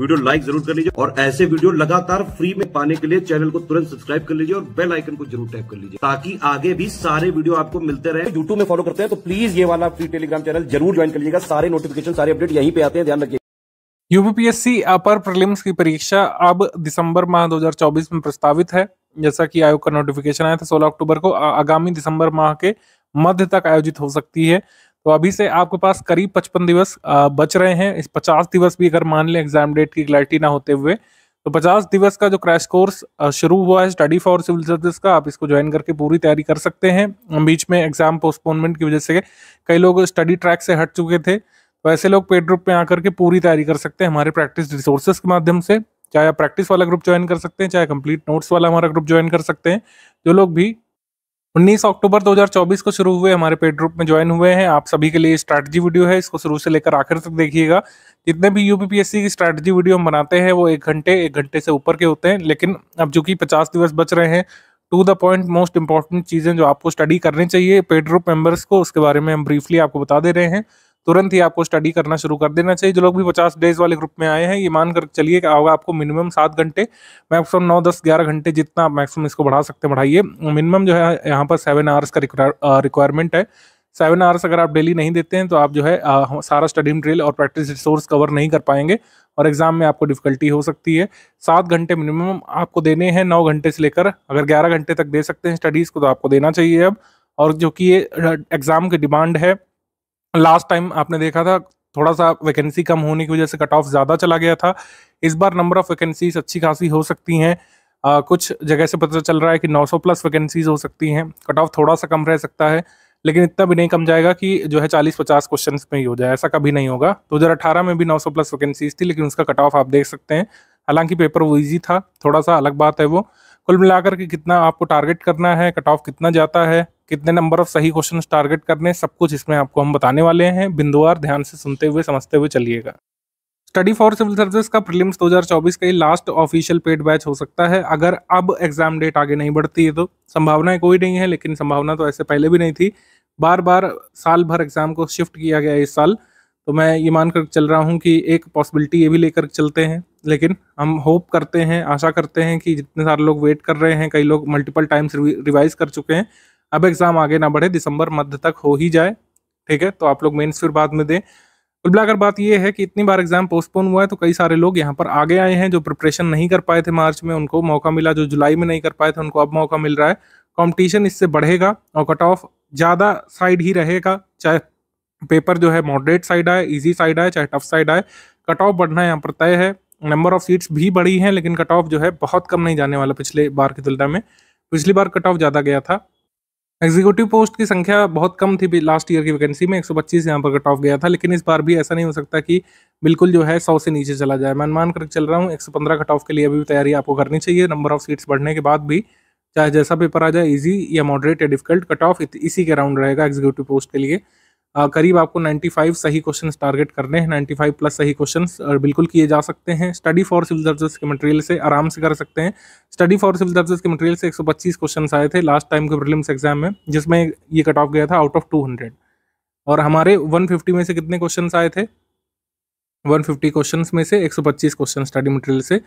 video like जरूर कर लीजिए और ऐसे वीडियो लगातार फ्री में पाने के लिए चैनल को तुरंत सब्सक्राइब कर लीजिए और बेल आइकन को जरूर टैप कर लीजिए ताकि आगे भी सारे वीडियो आपको मिलते रहे यूट्यूब में फॉलो करते हैं तो प्लीज ये वाला फ्री टेलीग्राम चैनल जरूर ज्वाइन कर लीजिएगा सारे नोटिफिकेशन सारे अपडेट यहीं पे आते हैं ध्यान रखिए यूपीपीएससी अपर प्रीलिम्स की परीक्षा अब दिसंबर माह 2024 में प्रस्तावित है जैसा कि आयोग का नोटिफिकेशन आया था 16 अक्टूबर को आगामी दिसंबर माह के मध्य तक आयोजित हो सकती है तो अभी से आपके पास करीब पचपन दिवस बच रहे हैं इस पचास दिवस भी अगर मान लें एग्जाम डेट की क्लैरिटी ना होते हुए तो पचास दिवस का जो क्रैश कोर्स शुरू हुआ है स्टडी फॉर सिविल सर्विस का आप इसको ज्वाइन करके पूरी तैयारी कर सकते हैं बीच में एग्जाम पोस्टपोनमेंट की वजह से कई लोग स्टडी ट्रैक से हट चुके थे तो ऐसे लोग पेड ग्रुप में आकर के पूरी तैयारी कर सकते हैं हमारे प्रैक्टिस रिसोर्सेज के माध्यम से चाहे आप प्रैक्टिस वाला ग्रुप ज्वाइन कर सकते हैं चाहे कंप्लीट नोट्स वाला हमारा ग्रुप ज्वाइन कर सकते हैं जो लोग भी 19 अक्टूबर 2024 को शुरू हुए हमारे पेड ग्रुप में ज्वाइन हुए हैं आप सभी के लिए स्ट्रैटेजी वीडियो है इसको शुरू से लेकर आखिर तक देखिएगा जितने भी यूपीपीएससी की स्ट्रैटेजी वीडियो हम बनाते हैं वो एक घंटे एक घंटे से ऊपर के होते हैं लेकिन अब जो कि पचास दिवस बच रहे हैं to the point most important चीज़ें जो आपको स्टडी करनी चाहिए पेड ग्रुप मेंबर्स को उसके बारे में हम ब्रीफली आपको बता दे रहे हैं तुरंत ही आपको स्टडी करना शुरू कर देना चाहिए जो लोग भी पचास डेज वाले ग्रुप में आए हैं ये मान कर चलिए कि होगा आपको मिनिमम सात घंटे मैक्सिमम नौ दस ग्यारह घंटे जितना आप मैक्सिमम इसको बढ़ा सकते हैं बढ़ाइए मिनिमम जो है यहाँ पर सेवन आवर्स का रिक्वायरमेंट है सेवन आवर्स अगर आप डेली नहीं देते हैं तो आप जो है आ, सारा स्टडी मटेरियल और प्रैक्टिस रिसोर्स कवर नहीं कर पाएंगे और एग्जाम में आपको डिफिकल्टी हो सकती है सात घंटे मिनिमम आपको देने हैं नौ घंटे से लेकर अगर ग्यारह घंटे तक दे सकते हैं स्टडीज़ को तो आपको देना चाहिए अब और जो कि ये एग्ज़ाम की डिमांड है लास्ट टाइम आपने देखा था थोड़ा सा वैकेंसी कम होने की वजह से कट ऑफ ज़्यादा चला गया था इस बार नंबर ऑफ वैकेंसीज अच्छी खासी हो सकती हैं कुछ जगह से पता चल रहा है कि 900 प्लस वैकेंसीज हो सकती हैं कट ऑफ थोड़ा सा कम रह सकता है लेकिन इतना भी नहीं कम जाएगा कि जो है 40-50 क्वेश्चन में ही हो जाए ऐसा कभी नहीं होगा दो हज़ार में भी 900 प्लस वैकेंसीज थी लेकिन उसका कट ऑफ आप देख सकते हैं हालांकि पेपर वो ईजी था थोड़ा सा अलग बात है वो कुल मिलाकर के कितना आपको टारगेट करना है कट ऑफ कितना जाता है कितने नंबर ऑफ सही क्वेश्चन टारगेट करने सब कुछ इसमें आपको हम बताने वाले हैं बिंदुवार ध्यान से सुनते हुए समझते हुए चलिएगा स्टडी फॉर सिविल सर्विस का प्रीलिम्स 2024 का ही लास्ट ऑफिशियल पेड बैच हो सकता है अगर अब एग्जाम डेट आगे नहीं बढ़ती है तो संभावनाएं कोई नहीं है लेकिन संभावना तो ऐसे पहले भी नहीं थी बार बार साल भर एग्जाम को शिफ्ट किया गया इस साल तो मैं ये मानकर चल रहा हूँ कि एक पॉसिबिलिटी ये भी लेकर चलते हैं लेकिन हम होप करते हैं आशा करते हैं कि जितने सारे लोग वेट कर रहे हैं कई लोग मल्टीपल टाइम्स रिवाइज कर चुके हैं अब एग्जाम आगे ना बढ़े दिसंबर मध्य तक हो ही जाए ठीक है तो आप लोग मेन्स फिर बाद में दें कुल मिलाकर बात यह है कि इतनी बार एग्जाम पोस्टपोन हुआ है तो कई सारे लोग यहाँ पर आगे आए हैं जो प्रिपरेशन नहीं कर पाए थे मार्च में उनको मौका मिला जो जुलाई में नहीं कर पाए थे उनको अब मौका मिल रहा है कंपटीशन इससे बढ़ेगा और कट ऑफ ज़्यादा साइड ही रहेगा चाहे पेपर जो है मॉडरेट साइड आए इजी साइड आए चाहे टफ साइड आए कट ऑफ बढ़ना यहाँ पर तय है नंबर ऑफ सीट्स भी बढ़ी हैं लेकिन कट ऑफ जो है बहुत कम नहीं जाने वाला पिछले बार की तुलना में पिछली बार कट ऑफ ज़्यादा गया था एग्जीक्यूटिव पोस्ट की संख्या बहुत कम थी लास्ट ईयर की वैकेंसी में 125 यहाँ पर कट ऑफ गया था लेकिन इस बार भी ऐसा नहीं हो सकता कि बिल्कुल जो है 100 से नीचे चला जाए मैं अनुमान करके चल रहा हूँ 115 कट ऑफ के लिए अभी भी तैयारी आपको करनी चाहिए नंबर ऑफ सीट्स बढ़ने के बाद भी चाहे जैसा पेपर आ जाए ईजी या मॉडरेट या डिफिकल्ट कट ऑफ इसी के राउंड रहेगा एग्जीक्यूटिव पोस्ट के लिए करीब आपको 95 सही क्वेश्चन टारगेट करने हैं 95 प्लस सही क्वेश्चन बिल्कुल किए जा सकते हैं स्टडी फॉर सिविल सर्विस के मटेरियल से आराम से कर सकते हैं स्टडी फॉर सिविल सर्विस के मटेरियल से 125 क्वेश्चन आए थे लास्ट टाइम के प्रीलिम्स एग्जाम में जिसमें ये कट ऑफ गया था आउट ऑफ 200 और हमारे वन में से कितने क्वेश्चन आए थे वन फिफ्टी में से एक क्वेश्चन स्टडी मटेरियल से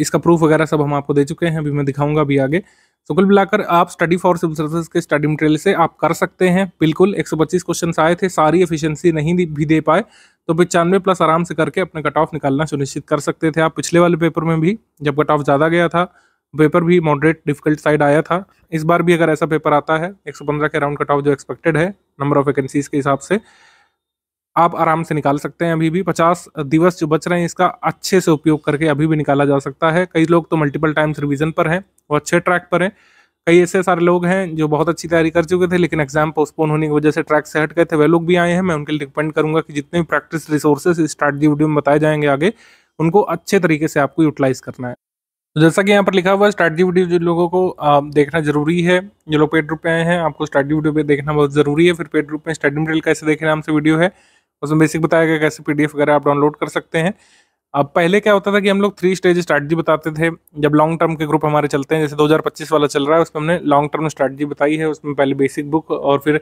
इसका प्रूफ वगैरह सब हम आपको दे चुके हैं अभी मैं दिखाऊंगा अभी आगे तो कुल मिलाकर आप स्टडी फॉर सिविल सर्विस के स्टडी मटेरियल से आप कर सकते हैं बिल्कुल 125 क्वेश्चन आए थे सारी एफिशिएंसी नहीं भी दे पाए तो पचानवे प्लस आराम से करके अपने कट ऑफ निकालना सुनिश्चित कर सकते थे आप पिछले वाले पेपर में भी जब कट ऑफ ज़्यादा गया था पेपर भी मॉडरेट डिफिकल्ट साइड आया था इस बार भी अगर ऐसा पेपर आता है एक के अराउंड कट ऑफ जो एक्सपेक्टेड है नंबर ऑफ वैकेंसीज के हिसाब से आप आराम से निकाल सकते हैं अभी भी पचास दिवस जो बच रहे हैं इसका अच्छे से उपयोग करके अभी भी निकाला जा सकता है कई लोग तो मल्टीपल टाइम्स रिविजन पर हैं वो अच्छे ट्रैक पर हैं कई ऐसे सारे लोग हैं जो बहुत अच्छी तैयारी कर चुके थे लेकिन एग्जाम पोस्टपोन होने की वजह से ट्रैक से हट गए थे वे लोग भी आए हैं मैं उनके लिए डिपेंड करूंगा कि जितने भी प्रैक्टिस रिसोर्सेस स्ट्रैटी वीडियो में बताए जाएंगे आगे उनको अच्छे तरीके से आपको यूटिलाइज करना है तो जैसा कि यहाँ पर लिखा हुआ है स्ट्रैटी वीडियो जो लोगों को देखना जरूरी है जो लोग पेड ग्रुप पे आए हैं आपको स्ट्रैटी वीडियो पे देखना बहुत जरूरी है फिर पेड ग्रुप में स्टडी मटेरियल कैसे देखने देखे नाम से वीडियो है उसमें बेसिक बताया गया कैसे पीडीएफ वगैरह आप डाउनलोड कर सकते हैं अब पहले क्या होता था कि हम लोग थ्री स्टेज स्ट्रैटजी बताते थे जब लॉन्ग टर्म के ग्रुप हमारे चलते हैं जैसे 2025 वाला चल रहा है उसमें हमने लॉन्ग टर्म स्ट्रैटजी बताई है उसमें पहले बेसिक बुक और फिर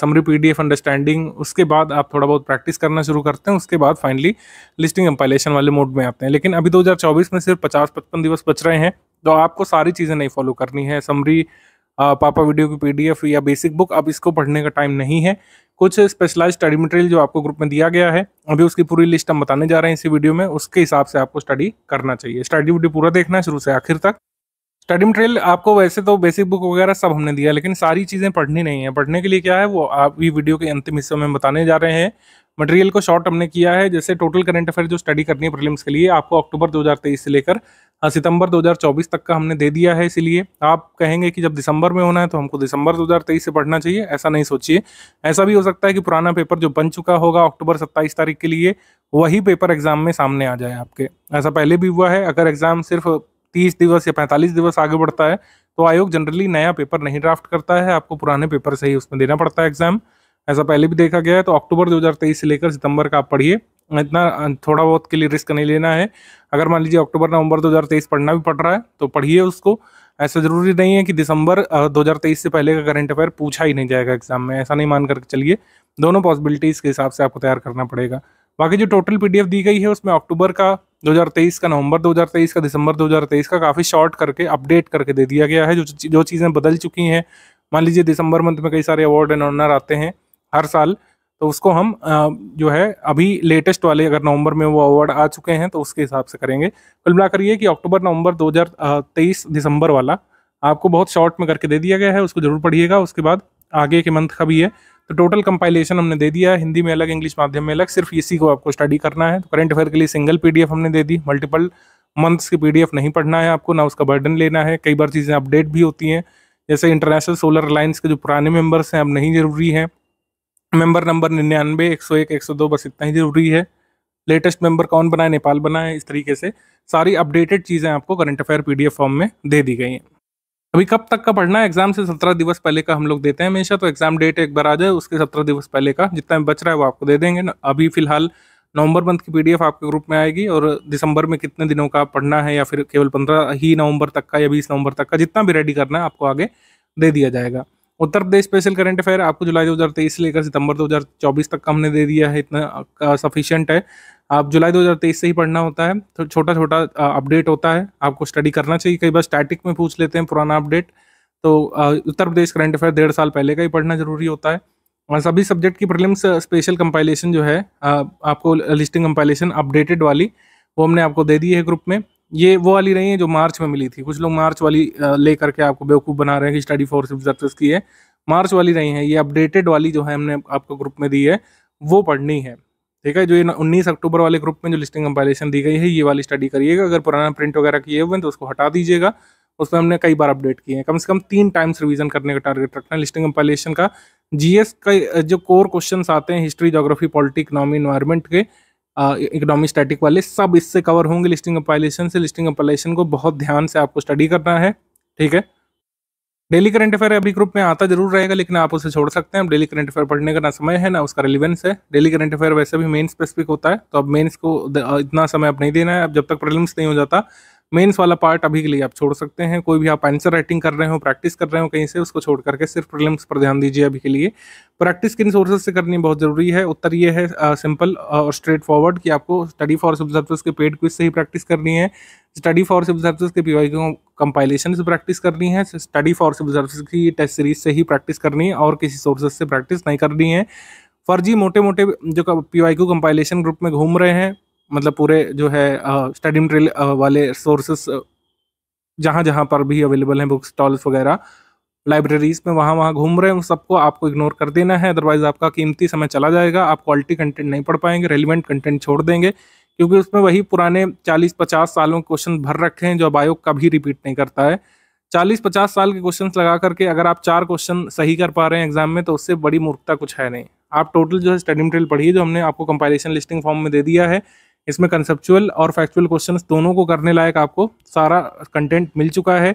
समरी पीडीएफ अंडरस्टैंडिंग उसके बाद आप थोड़ा बहुत प्रैक्टिस करना शुरू करते हैं उसके बाद फाइनली लिस्टिंग एम्पाइलेशन वाले मोड में आते हैं लेकिन अभी दो में सिर्फ पचास पचपन दिवस बच रहे हैं तो आपको सारी चीज़ें नहीं फॉलो करनी है समरी पापा वीडियो की पीडीएफ या बेसिक बुक अब इसको पढ़ने का टाइम नहीं है कुछ स्पेशलाइज स्टडी मटेरियल जो आपको ग्रुप में दिया गया है अभी उसकी पूरी लिस्ट हम बताने जा रहे हैं इसी वीडियो में उसके हिसाब से आपको स्टडी करना चाहिए स्टडी वीडियो पूरा देखना है शुरू से आखिर तक स्टडी मटेरियल आपको वैसे तो बेसिक बुक वगैरह सब हमने दिया लेकिन सारी चीज़ें पढ़नी नहीं है पढ़ने के लिए क्या है वो आप भी वीडियो के अंतिम हिस्से में बताने जा रहे हैं मटेरियल को शॉर्ट हमने किया है जैसे टोटल करंट अफेयर जो स्टडी करनी है प्रीलिम्स के लिए आपको अक्टूबर 2023 से लेकर हाँ, सितंबर 2024 तक का हमने दे दिया है इसीलिए आप कहेंगे कि जब दिसंबर में होना है तो हमको दिसंबर 2023 से पढ़ना चाहिए ऐसा नहीं सोचिए ऐसा भी हो सकता है कि पुराना पेपर जो बन चुका होगा अक्टूबर 27 तारीख के लिए वही पेपर एग्जाम में सामने आ जाए आपके ऐसा पहले भी हुआ है अगर एग्जाम सिर्फ तीस दिवस या पैंतालीस दिवस आगे बढ़ता है तो आयोग जनरली नया पेपर नहीं ड्राफ्ट करता है आपको पुराने पेपर से ही उसमें देना पड़ता है एग्जाम ऐसा पहले भी देखा गया है तो अक्टूबर 2023 से लेकर सितंबर का आप पढ़िए इतना थोड़ा बहुत के लिए रिस्क नहीं लेना है अगर मान लीजिए अक्टूबर नवंबर 2023 पढ़ना भी पड़ रहा है तो पढ़िए उसको ऐसा ज़रूरी नहीं है कि दिसंबर 2023 से पहले का करंट अफेयर पूछा ही नहीं जाएगा एग्जाम में ऐसा नहीं मान करके चलिए दोनों पॉसिबिलिटीज़ के हिसाब से आपको तैयार करना पड़ेगा बाकी जो टोटल पीडीएफ दी गई है उसमें अक्टूबर का 2023 का नवंबर 2023 का दिसंबर 2023 का काफ़ी शॉर्ट करके अपडेट करके दे दिया गया है जो जो चीज़ें बदल चुकी हैं मान लीजिए दिसंबर मंथ में कई सारे अवार्ड एंड ऑनर आते हैं हर साल तो उसको हम जो है अभी लेटेस्ट वाले अगर नवंबर में वो अवार्ड आ चुके हैं तो उसके हिसाब से करेंगे कुल मिलाकर ये कि अक्टूबर नवंबर 2023 दिसंबर वाला आपको बहुत शॉर्ट में करके दे दिया गया है उसको जरूर पढ़िएगा उसके बाद आगे के मंथ का भी है तो टोटल कंपाइलेशन हमने दे दिया हिंदी में अलग इंग्लिश माध्यम में अलग सिर्फ इसी को आपको स्टडी करना है तो करंट अफेयर के लिए सिंगल पीडीएफ हमने दे दी मल्टीपल मंथ्स की पीडीएफ नहीं पढ़ना है आपको ना उसका बर्डन लेना है कई बार चीज़ें अपडेट भी होती हैं जैसे इंटरनेशनल सोलर अलायंस के जो पुराने मेम्बर्स हैं अब नहीं ज़रूरी हैं मेंबर नंबर निन्यानवे एक सौ एक एक सौ दो बस इतना ही ज़रूरी है लेटेस्ट मेंबर कौन बना है नेपाल बना है इस तरीके से सारी अपडेटेड चीज़ें आपको करंट अफेयर पीडीएफ फॉर्म में दे दी गई हैं अभी कब तक का पढ़ना है एग्जाम से सत्रह दिवस पहले का हम लोग देते हैं हमेशा तो एग्जाम डेट एक बार आ जाए उसके सत्रह दिवस पहले का जितना बच रहा है वो आपको दे देंगे अभी फिलहाल नवंबर मंथ की पीडीएफ आपके ग्रुप में आएगी और दिसंबर में कितने दिनों का पढ़ना है या फिर केवल पंद्रह ही नवंबर तक का या बीस नवंबर तक का जितना भी रेडी करना है आपको आगे दे दिया जाएगा Uttar Pradesh special current affair आपको जुलाई 2023 से लेकर सितंबर 2024 तक हमने दे दिया है इतना सफिशियंट है आप जुलाई 2023 से ही पढ़ना होता है तो छोटा छोटा अपडेट होता है आपको स्टडी करना चाहिए कई बार स्टैटिक में पूछ लेते हैं पुराना अपडेट तो उत्तर प्रदेश करंट अफेयर डेढ़ साल पहले का ही पढ़ना जरूरी होता है और सभी सब्जेक्ट की प्रिलिम्स स्पेशल कंपाइलेशन जो है आपको लिस्टिंग कंपाइलेशन अपडेटेड वाली वो हमने आपको दे दी है ग्रुप में ये वो वाली रही है जो मार्च में मिली थी कुछ लोग मार्च वाली लेकर के आपको बेवकूफ़ बना रहे हैं कि स्टडी फॉर सिर्फ की है मार्च वाली रही है ये अपडेटेड वाली जो है हमने आपको ग्रुप में दी है वो पढ़नी है ठीक है जो ये उन्नीस अक्टूबर वाले ग्रुप में जो लिस्टिंग कंपाइलेशन दी गई है ये वाली स्टडी करिएगा अगर पुराना प्रिंट वगैरह किए हुए हैं तो उसको हटा दीजिएगा उस पर हमने कई बार अपडेट किए हैं कम से कम तीन टाइम्स रिवीजन करने का टारगेट रखना है लिस्टिंग कंपाइलेशन का जीएस का जो कोर क्वेश्चन आते हैं history geography polity economy environment के इकोनॉमी स्टैटिक वाले सब इससे कवर होंगे लिस्टिंग कंपाइलेशन से लिस्टिंग कंपाइलेशन को बहुत ध्यान से आपको स्टडी करना है ठीक है डेली करंट अफेयर अभी ग्रुप में आता जरूर रहेगा लेकिन आप उसे छोड़ सकते हैं अब डेली करंट अफेयर पढ़ने का ना समय है ना उसका रिलेवेंस है डेली करंट अफेयर वैसे भी मेन स्पेसिफिक होता है तो अब मेन्स को इतना समय अब नहीं देना है अब जब तक प्रॉब्लम्स नहीं हो जाता मेंस वाला पार्ट अभी के लिए आप छोड़ सकते हैं कोई भी आप आंसर राइटिंग कर रहे हो प्रैक्टिस कर रहे हो कहीं से उसको छोड़ करके सिर्फ प्रिलिम्स पर ध्यान दीजिए अभी के लिए प्रैक्टिस किन सोर्सेज से करनी बहुत ज़रूरी है उत्तर ये है सिंपल और स्ट्रेट फॉरवर्ड कि आपको स्टडी फॉर सब्जेक्ट्स के पेड क्विज से ही प्रैक्टिस करनी है स्टडी फॉर सब्जेक्ट्स के पी कंपाइलेशन से प्रैक्टिस करनी है स्टडी फॉर सब्जेक्ट्स की टेस्ट सीरीज से ही प्रैक्टिस करनी है और किसी सोर्सेज से प्रैक्टिस नहीं करनी है फर्जी मोटे मोटे जो पी वाई कंपाइलेशन ग्रुप में घूम रहे हैं मतलब पूरे जो है स्टडी ट्रेल वाले सोर्सेस जहाँ जहाँ पर भी अवेलेबल हैं बुक स्टॉल्स वगैरह लाइब्रेरीज में वहाँ वहाँ घूम रहे हैं उन सबको आपको इग्नोर कर देना है अदरवाइज़ आपका कीमती समय चला जाएगा आप क्वालिटी कंटेंट नहीं पढ़ पाएंगे रेलिवेंट कंटेंट छोड़ देंगे क्योंकि उसमें वही पुराने 40-50 सालों के क्वेश्चन भर रखे हैं जो अब आयोग कभी रिपीट नहीं करता है 40-50 साल के क्वेश्चन लगा करके अगर आप चार क्वेश्चन सही कर पा रहे हैं एग्जाम में तो उससे बड़ी मूर्खता कुछ है नहीं आप टोटल जो है स्टडी मटेरियल पढ़िए जो हमने आपको कंपाइलेशन लिस्टिंग फॉर्म में दे दिया है इसमें कंसेप्चुअल और फैक्चुअल क्वेश्चन दोनों को करने लायक आपको सारा कंटेंट मिल चुका है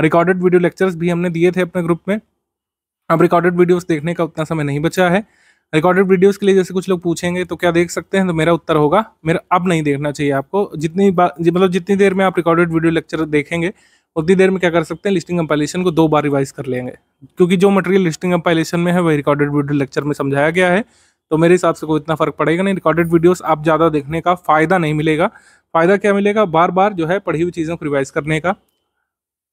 रिकॉर्डेड वीडियो लेक्चर्स भी हमने दिए थे अपने ग्रुप में अब रिकॉर्डेड वीडियोस देखने का उतना समय नहीं बचा है रिकॉर्डेड वीडियोस के लिए जैसे कुछ लोग पूछेंगे तो क्या देख सकते हैं तो मेरा उत्तर होगा मेरा अब नहीं देखना चाहिए आपको जितनी बात मतलब जितनी देर में आप रिकॉर्डेड वीडियो लेक्चर देखेंगे उतनी देर में क्या कर सकते हैं लिस्टिंग कंपाइलेशन को दो बार रिवाइज कर लेंगे क्योंकि जो मटेरियल लिस्टिंग कंपाइलेशन में है वह रिकॉर्डेड वीडियो लेक्चर में समझाया गया है तो मेरे हिसाब से कोई इतना फ़र्क पड़ेगा नहीं रिकॉर्डेड वीडियोस आप ज़्यादा देखने का फ़ायदा नहीं मिलेगा फ़ायदा क्या मिलेगा बार बार जो है पढ़ी हुई चीज़ों को रिवाइज़ करने का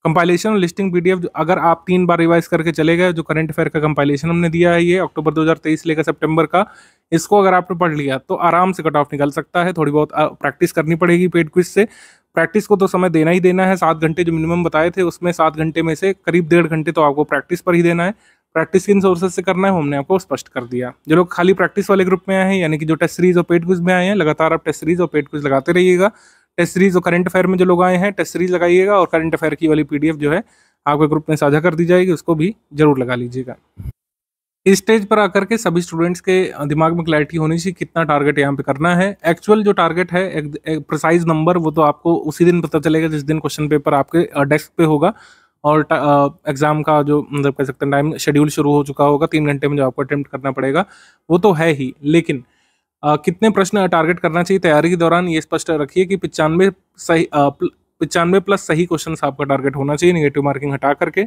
कंपाइलेशन और लिस्टिंग पीडीएफ अगर आप तीन बार रिवाइज करके चले गए जो करंट अफेयर का कंपाइलेशन हमने दिया है ये अक्टूबर 2023 लेकर सितंबर का इसको अगर आपने पढ़ लिया तो आराम से कट ऑफ निकल सकता है थोड़ी बहुत प्रैक्टिस करनी पड़ेगी पेड क्विज से प्रैक्टिस को तो समय देना ही देना है सात घंटे जो मिनिमम बताए थे उसमें सात घंटे में से करीब डेढ़ घंटे तो आपको प्रैक्टिस पर ही देना है प्रैक्टिस किन सोर्सेज से करना है वो हमने आपको स्पष्ट कर दिया जो लोग खाली प्रैक्टिस वाले ग्रुप में आए हैं यानी कि जो टेस्ट सीरीज और पेड क्विज में आए हैं लगातार आप टेस्ट सीरीज और पेड क्विज लगाते रहिएगा टेस्ट सीरीज और करंट अफेयर में जो लोग आए हैं टेस्ट सीरीज लगाइएगा और करंट अफेयर की वाली पीडीएफ जो है आपके ग्रुप में साझा कर दी जाएगी उसको भी जरूर लगा लीजिएगा इस स्टेज पर आकर के सभी स्टूडेंट्स के दिमाग में क्लैरिटी होनी चाहिए कितना टारगेट यहाँ पे करना है एक्चुअल जो टारगेट है एक, एक प्रिसाइज नंबर वो तो आपको उसी दिन पता चलेगा जिस दिन क्वेश्चन पेपर आपके डेस्क uh, पे होगा और एग्ज़ाम का जो मतलब कह सकते हैं टाइम शेड्यूल शुरू हो चुका होगा तीन घंटे में जो आपको अटैम्प्ट करना पड़ेगा वो तो है ही लेकिन आ, कितने प्रश्न टारगेट करना चाहिए तैयारी के दौरान ये स्पष्ट रखिए कि पचानवे सही पचानवे प्लस सही क्वेश्चन आपका टारगेट होना चाहिए निगेटिव मार्किंग हटा करके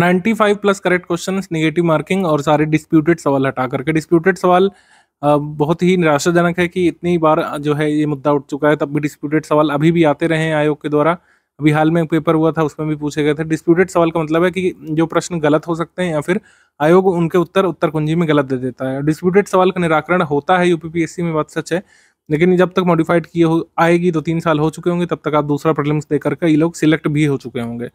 95 plus correct question negative marking और सारे डिस्प्यूटेड सवाल हटा करके डिस्प्यूटेड सवाल बहुत ही निराशाजनक है कि इतनी बार जो है ये मुद्दा उठ चुका है तब भी डिस्प्यूटेड सवाल अभी भी आते रहे हैं आयोग के द्वारा अभी हाल में पेपर हुआ था उसमें भी पूछे गए थे डिस्प्यूटेड सवाल का मतलब है कि जो प्रश्न गलत हो सकते हैं या फिर आयोग उनके उत्तर उत्तर कुंजी में गलत दे देता है डिस्प्यूटेड सवाल का निराकरण होता है यूपीपीएससी में बात सच है लेकिन जब तक मॉडिफाइड किए हो आएगी तो तीन साल हो चुके होंगे तब तक आप दूसरा प्रॉब्लम्स दे करके ये लोग सिलेक्ट भी हो चुके होंगे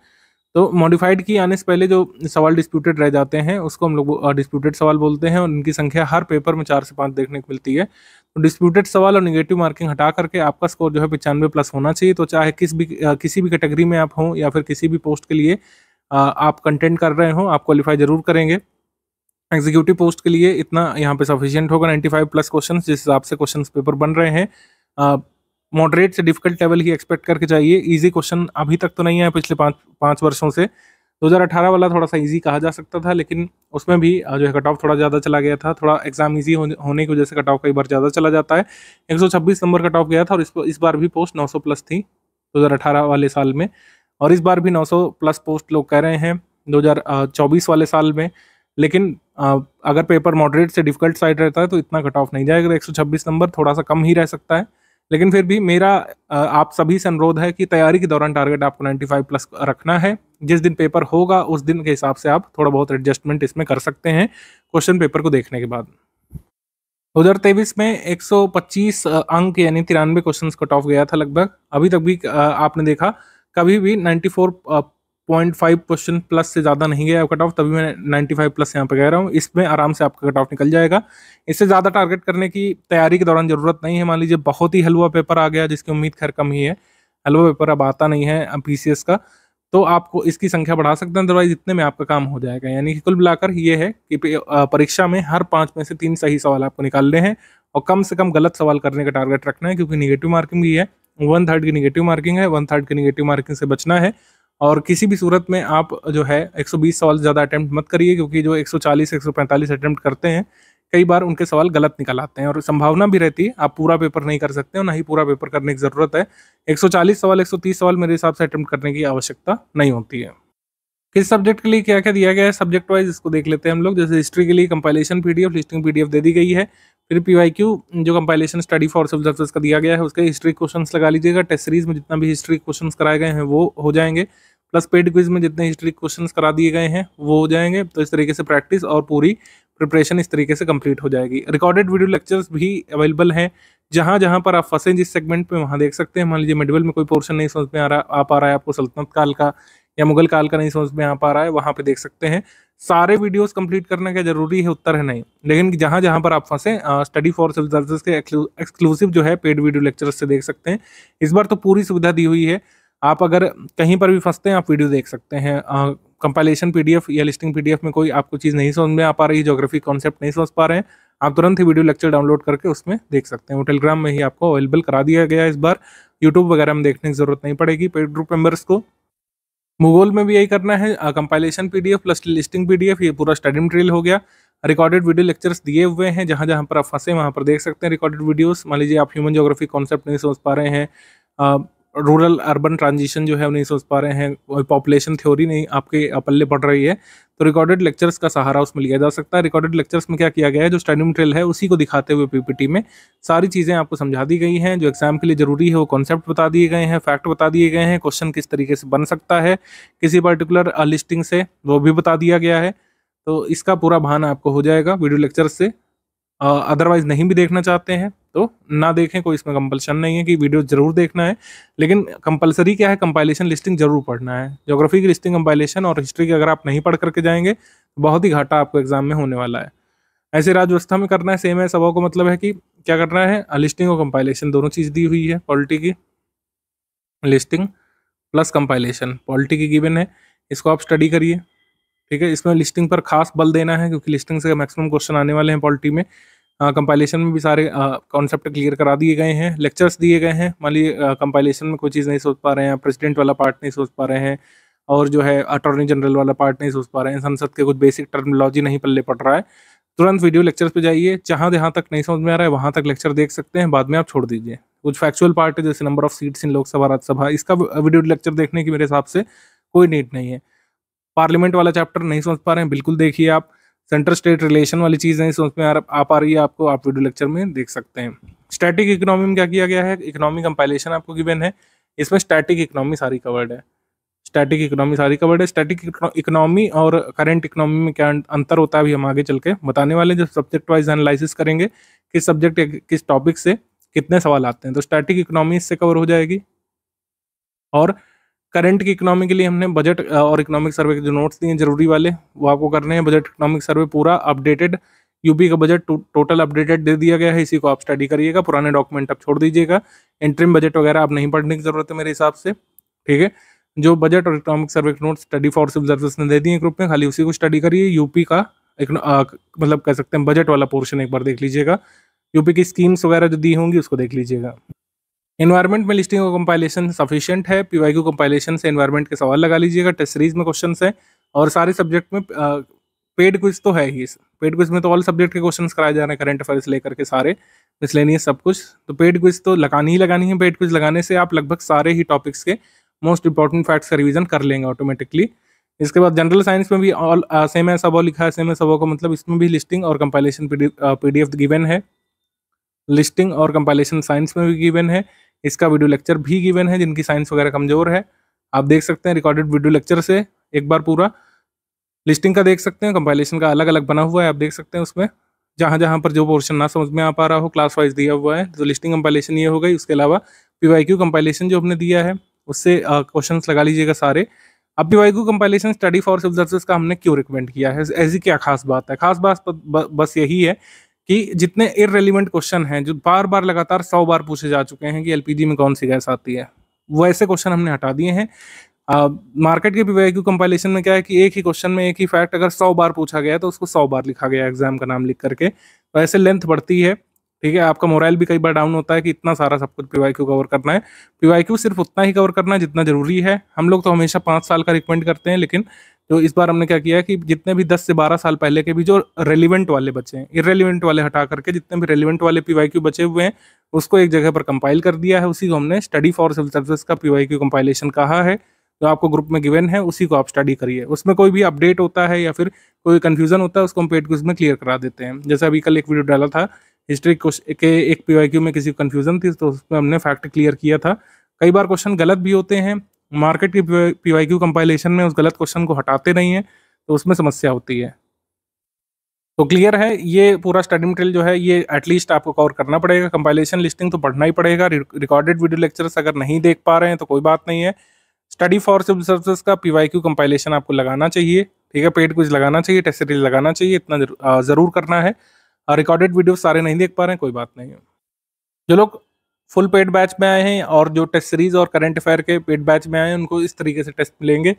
तो मॉडिफाइड किए आने से पहले जो सवाल डिस्प्यूटेड रह जाते हैं उसको हम लोग डिस्प्यूटेड सवाल बोलते हैं और इनकी संख्या हर पेपर में चार से पाँच देखने को मिलती है डिस्प्यूटेड सवाल और निगेटिव मार्किंग हटा करके आपका स्कोर जो है पचानवे प्लस होना चाहिए तो चाहे किस भी किसी भी कैटेगरी में आप हों या फिर किसी भी पोस्ट के लिए आप कंटेंट कर रहे हो आप क्वालिफाई जरूर करेंगे एग्जीक्यूटिव पोस्ट के लिए इतना यहाँ पे सफिशियंट होगा 95 प्लस क्वेश्चंस जिस हिसाब से क्वेश्चंस पेपर बन रहे हैं मॉडरेट से डिफिकल्ट लेवल ही एक्सपेक्ट करके चाहिए इजी क्वेश्चन अभी तक तो नहीं है पिछले पाँच पाँच वर्षों से 2018 वाला थोड़ा सा ईजी कहा जा सकता था लेकिन उसमें भी जो है कट ऑफ थोड़ा ज़्यादा चला गया था थोड़ा एग्जाम ईजी होने की वजह से कट ऑफ कई बार ज़्यादा चला जाता है 126 नंबर कट ऑफ गया था और इस, इस बार भी पोस्ट 900 प्लस थी 2018 वाले साल में और इस बार भी 900 प्लस पोस्ट लोग कह रहे हैं 2024 वाले साल में लेकिन अगर पेपर मॉडरेट से डिफिकल्ट साइड रहता है तो इतना कट ऑफ नहीं जाएगा एक नंबर थोड़ा सा कम ही रह सकता है लेकिन फिर भी मेरा आप सभी से अनुरोध है कि तैयारी के दौरान टारगेट आपको 95 प्लस रखना है जिस दिन पेपर होगा उस दिन के हिसाब से आप थोड़ा बहुत एडजस्टमेंट इसमें कर सकते हैं क्वेश्चन पेपर को देखने के बाद हजार तेईस में 125 अंक यानी तिरानवे क्वेश्चन कट ऑफ गया था लगभग अभी तक भी आपने देखा कभी भी four point five question plus से ज़्यादा नहीं गया कट ऑफ तभी मैं नाइन्टी फाइव प्लस यहाँ पे कह रहा हूँ इसमें आराम से आपका कट ऑफ निकल जाएगा इससे ज़्यादा टारगेट करने की तैयारी के दौरान ज़रूरत नहीं है मान लीजिए बहुत ही हलवा पेपर आ गया जिसकी उम्मीद खैर कम ही है हलवा पेपर अब आता नहीं है पी का तो आपको इसकी संख्या बढ़ा सकते हैं अदरवाइज इतने में आपका काम हो जाएगा यानी कि कुल मिलाकर ये है कि परीक्षा में हर पाँच में से तीन सही सवाल आपको निकालने हैं और कम से कम गलत सवाल करने का टारगेट रखना है क्योंकि निगेटिव मार्किंग भी है वन थर्ड की निगेटिव मार्किंग है वन थर्ड की निगेटिव मार्किंग से बचना है और किसी भी सूरत में आप जो है 120 सवाल ज़्यादा अटैम्प्ट मत करिए क्योंकि जो 140 145 अटैम्प्ट करते हैं कई बार उनके सवाल गलत निकल आते हैं और संभावना भी रहती है आप पूरा पेपर नहीं कर सकते और ना ही पूरा पेपर करने की ज़रूरत है 140 सवाल 130 सवाल मेरे हिसाब से अटैम्प्ट करने की आवश्यकता नहीं होती है किस सब्जेक्ट के लिए क्या क्या दिया गया है सब्जेक्ट वाइज इसको देख लेते हैं हम लोग जैसे हिस्ट्री के लिए कंपाइलेशन पी लिस्टिंग पी दे दी गई है फिर पी जो compilation study for civil service का दिया गया है उसके हिस्ट्री क्वेश्चन लगा लीजिएगा टेस्ट सीरीज में जितना भी हिस्ट्री क्वेश्चन कराए गए हैं वो हो जाएंगे प्लस पेड क्विज में जितने हिस्ट्री क्वेश्चन करा दिए गए हैं वो हो जाएंगे तो इस तरीके से प्रैक्टिस और पूरी प्रिपरेशन इस तरीके से कंप्लीट हो जाएगी रिकॉर्डेड वीडियो लेक्चर्स भी अवेलेबल हैं जहाँ जहाँ पर आप फंसे जिस सेगमेंट में वहाँ देख सकते हैं मान लीजिए मिडवेल में कोई पोर्शन नहीं समझ में आ रहा आ पा रहा है आपको सल्तनत काल का या मुगल काल का नहीं समझ में आ पा रहा है वहाँ पे देख सकते हैं सारे वीडियोस कंप्लीट करना क्या जरूरी है उत्तर है नहीं लेकिन जहाँ जहाँ पर आप फंसे स्टडी फॉर सिविल सर्विस के एक्सक्लूसिव जो है पेड वीडियो लेक्चर से देख सकते हैं इस बार तो पूरी सुविधा दी हुई है आप अगर कहीं पर भी फंसते हैं आप वीडियो देख सकते हैं कंपाइलेशन पीडीएफ या लिस्टिंग पीडीएफ में कोई आपको चीज़ नहीं समझ में आ पा रही जोग्राफी कॉन्सेप्ट नहीं समझ पा रहे हैं आप तुरंत ही वीडियो लेक्चर डाउनलोड करके उसमें देख सकते हैं वो टेलीग्राम में ही आपको अवेलेबल करा दिया गया इस बार यूट्यूब वगैरह में देखने की जरूरत नहीं पड़ेगी पेड ग्रुप मेंबर्स को मुगोल में भी यही करना है compilation PDF plus listing PDF ये पूरा स्टडी मटेरियल हो गया रिकॉर्डेड वीडियो लेक्चर्स दिए हुए हैं जहाँ जहाँ पर आप फंसे वहाँ पर देख सकते हैं रिकॉर्डेड वीडियोस मान लीजिए आप ह्यूमन जोग्राफी कॉन्सेप्ट नहीं समझ पा रहे हैं रूरल अर्बन ट्रांजिशन जो है नहीं सोच पा रहे हैं पॉपुलेशन थ्योरी नहीं आपके पल्ले पड़ रही है तो रिकॉर्डेड लेक्चर्स का सहारा उसमें लिया जा सकता है रिकॉर्डेड लेक्चर्स में क्या किया गया है जो स्टडी मटेरियल है उसी को दिखाते हुए पीपीटी में सारी चीज़ें आपको समझा दी गई हैं जो एग्जाम के लिए ज़रूरी है वो कॉन्सेप्ट बता दिए गए हैं फैक्ट बता दिए गए हैं क्वेश्चन किस तरीके से बन सकता है किसी पर्टिकुलर लिस्टिंग से वो भी बता दिया गया है तो इसका पूरा भान आपको हो जाएगा वीडियो लेक्चर से अदरवाइज़ नहीं भी देखना चाहते हैं तो ना देखें कोई इसमें कंपलशन नहीं है कि वीडियो जरूर देखना है लेकिन कंपलसरी क्या है कंपाइलेशन लिस्टिंग जरूर पढ़ना है ज्योग्राफी की लिस्टिंग कंपाइलेशन और हिस्ट्री की अगर आप नहीं पढ़ करके जाएंगे तो बहुत ही घाटा आपको एग्जाम में होने वाला है ऐसे राजव्यवस्था में करना है सेम है सभा को मतलब है कि क्या करना है लिस्टिंग और कंपाइलेशन दोनों चीज़ दी हुई है पॉलिटी की लिस्टिंग प्लस कंपाइलेशन पॉलिटी की गिवन है इसको आप स्टडी करिए ठीक है इसमें लिस्टिंग पर खास बल देना है क्योंकि लिस्टिंग से मैक्सिमम क्वेश्चन आने वाले हैं पॉलिटी में कंपाइलेशन हाँ, में भी सारे कॉन्सेप्ट क्लियर करा दिए गए हैं लेक्चर्स दिए गए हैं मान लीजिए कंपाइलेशन में कोई चीज़ नहीं सोच पा रहे हैं प्रेसिडेंट वाला पार्ट नहीं सोच पा रहे हैं और जो है अटॉर्नी जनरल वाला पार्ट नहीं सोच पा रहे हैं संसद के कुछ बेसिक टर्मिनोलॉजी नहीं पल्ले पड़ रहा है तुरंत वीडियो लेक्चर्स पर जाइए जहाँ जहाँ तक नहीं समझ में आ रहा है वहाँ तक लेक्चर देख सकते हैं बाद में आप छोड़ दीजिए कुछ फैक्चुअल पार्ट है जैसे number of seats in Lok Sabha Rajya Sabha इसका वीडियो लेक्चर देखने की मेरे हिसाब से कोई नीड नहीं है पार्लियामेंट वाला चैप्टर नहीं समझ पा रहे हैं बिल्कुल देखिए आप सेंटर स्टेट रिलेशन वाली चीज़ नहीं समझ में आप आ रही है आपको आप वीडियो लेक्चर में देख सकते हैं स्टैटिक इकोनॉमी में क्या किया गया है इकोनॉमी कंपाइलेशन आपको गिवन है इसमें स्टैटिक इकोनॉमी सारी कवर्ड है स्टैटिक इकोनॉमी सारी कवर्ड है स्टैटिक इकोनॉमी और करंट इकोनॉमी में क्या अंतर होता है अभी हम आगे चल के बताने वाले जब सब्जेक्ट वाइज एनालिसिस करेंगे किस सब्जेक्ट किस टॉपिक से कितने सवाल आते हैं तो स्टैटिक इकोनॉमी इससे कवर हो जाएगी और करंट की इकोनॉमी के लिए हमने बजट और इकोनॉमिक सर्वे के जो नोट्स दिए जरूरी वाले वो आपको करने हैं बजट इकोनॉमिक सर्वे पूरा अपडेटेड यूपी का बजट टोटल अपडेटेड दे दिया गया है इसी को आप स्टडी करिएगा पुराने डॉक्यूमेंट आप छोड़ दीजिएगा इंट्रीम बजट वगैरह आप नहीं पढ़ने की जरूरत है मेरे हिसाब से ठीक है जो बजट और इकोनॉमिक सर्वे के note study for civil service ने दे दिए ग्रुप में खाली उसी को स्टडी करिए यूपी का मतलब कह सकते हैं बजट वाला पोर्शन एक बार देख लीजिएगा यूपी की स्कीम्स वगैरह जो दी होंगी उसको देख लीजिएगा इन्वायरमेंट में लिस्टिंग और कंपाइलेशन सफिशियंट है पी वाई कंपाइलेशन से इन्वायरमेंट के सवाल लगा लीजिएगा टेस्ट सीरीज में क्वेश्चन है और सारे सब्जेक्ट में पेड क्विज तो है ही पेड क्विज में तो ऑल सब्जेक्ट के क्वेश्चन कराए जा रहे हैं करंट अफेयर्स लेकर के सारे मिसलेनियस सब कुछ तो पेड क्विज तो लगानी ही लगानी है पेड क्विज लगाने से आप लगभग सारे ही टॉपिक्स के मोस्ट इंपॉर्टेंट फैक्ट्स का रिविजन कर लेंगे ऑटोमेटिकली इसके बाद जनरल साइंस में भी ऑल सेम है सबो लिखा है सेम है सबो का मतलब इसमें भी लिस्टिंग और कंपाइलेशन एफ गिवन है लिस्टिंग और कंपाइलेशन साइंस में भी गिवन है इसका वीडियो लेक्चर भी गिवन है जिनकी साइंस वगैरह कमजोर है आप देख सकते हैं रिकॉर्डेड वीडियो लेक्चर से एक बार पूरा लिस्टिंग का देख सकते हैं कंपाइलेशन का अलग अलग बना हुआ है आप देख सकते हैं उसमें जहाँ जहाँ पर जो पोर्शन ना समझ में आ पा रहा हो क्लास वाइज दिया हुआ है तो लिस्टिंग कंपाइलेशन ये हो गई उसके अलावा पी क्यू कंपाइलेशन जो हमने दिया है उससे क्वेश्चन लगा लीजिएगा सारे अब P compilation study for civil service का हमने क्यों रिकमेंड किया है ऐसी क्या खास बात है खास बात बस यही है कि जितने इरेलीवेंट क्वेश्चन हैं जो बार बार लगातार सौ बार पूछे जा चुके हैं कि एलपीजी में कौन सी गैस आती है वैसे क्वेश्चन हमने हटा दिए हैं मार्केट के पीवाईक्यू कंपाइलेशन में क्या है कि एक ही क्वेश्चन में एक ही फैक्ट अगर सौ बार पूछा गया तो उसको सौ बार लिखा गया एग्जाम का नाम लिख करके तो ऐसे लेंथ बढ़ती है ठीक है आपका मोराइल भी कई बार डाउन होता है कि इतना सारा सब कुछ पी कवर करना है पी सिर्फ उतना ही कवर करना है जितना जरूरी है हम लोग तो हमेशा पाँच साल का रिकमेंड करते हैं लेकिन तो इस बार हमने क्या किया है कि जितने भी 10 से 12 साल पहले के भी जो रेलिवेंट वाले बच्चे हैं इरेलीवेंट वाले हटा करके जितने भी रेलिवेंट वाले पी बचे हुए हैं उसको एक जगह पर कंपाइल कर दिया है उसी को हमने स्टडी फॉर सिविल सर्विस का पी वाई कहा है जो तो आपको ग्रुप में गिवन है उसी को आप स्टडी करिए उसमें कोई भी अपडेट होता है या फिर कोई कन्फ्यूजन होता है उसको हम पेड क्विज में क्लियर करा देते हैं जैसे अभी कल एक वीडियो डाला था हिस्ट्री के एक पी में किसी को कन्फ्यूजन थी तो उसमें हमने फैक्ट क्लियर किया था कई बार क्वेश्चन गलत भी होते हैं मार्केट की पी वाई क्यू कंपाइलेशन में उस गलत क्वेश्चन को हटाते नहीं है तो उसमें समस्या होती है तो क्लियर है ये पूरा स्टडी मटेरियल जो है ये एटलीस्ट आपको कवर करना पड़ेगा कंपाइलेशन लिस्टिंग तो पढ़ना ही पड़ेगा रिकॉर्डेड वीडियो लेक्चर्स अगर नहीं देख पा रहे हैं तो कोई बात नहीं है स्टडी फॉर सिविल सर्विसेज का पी वाई क्यू कंपाइलेशन आपको लगाना चाहिए ठीक है पेड कुछ लगाना चाहिए टेस्ट सीरीज लगाना चाहिए इतना ज़रूर करना है रिकॉर्डेड वीडियो सारे नहीं देख पा रहे हैं कोई बात नहीं है जो लोग फुल पेड बैच में आए हैं और जो टेस्ट सीरीज और करंट अफेयर के पेड बैच में आए हैं उनको इस तरीके से टेस्ट मिलेंगे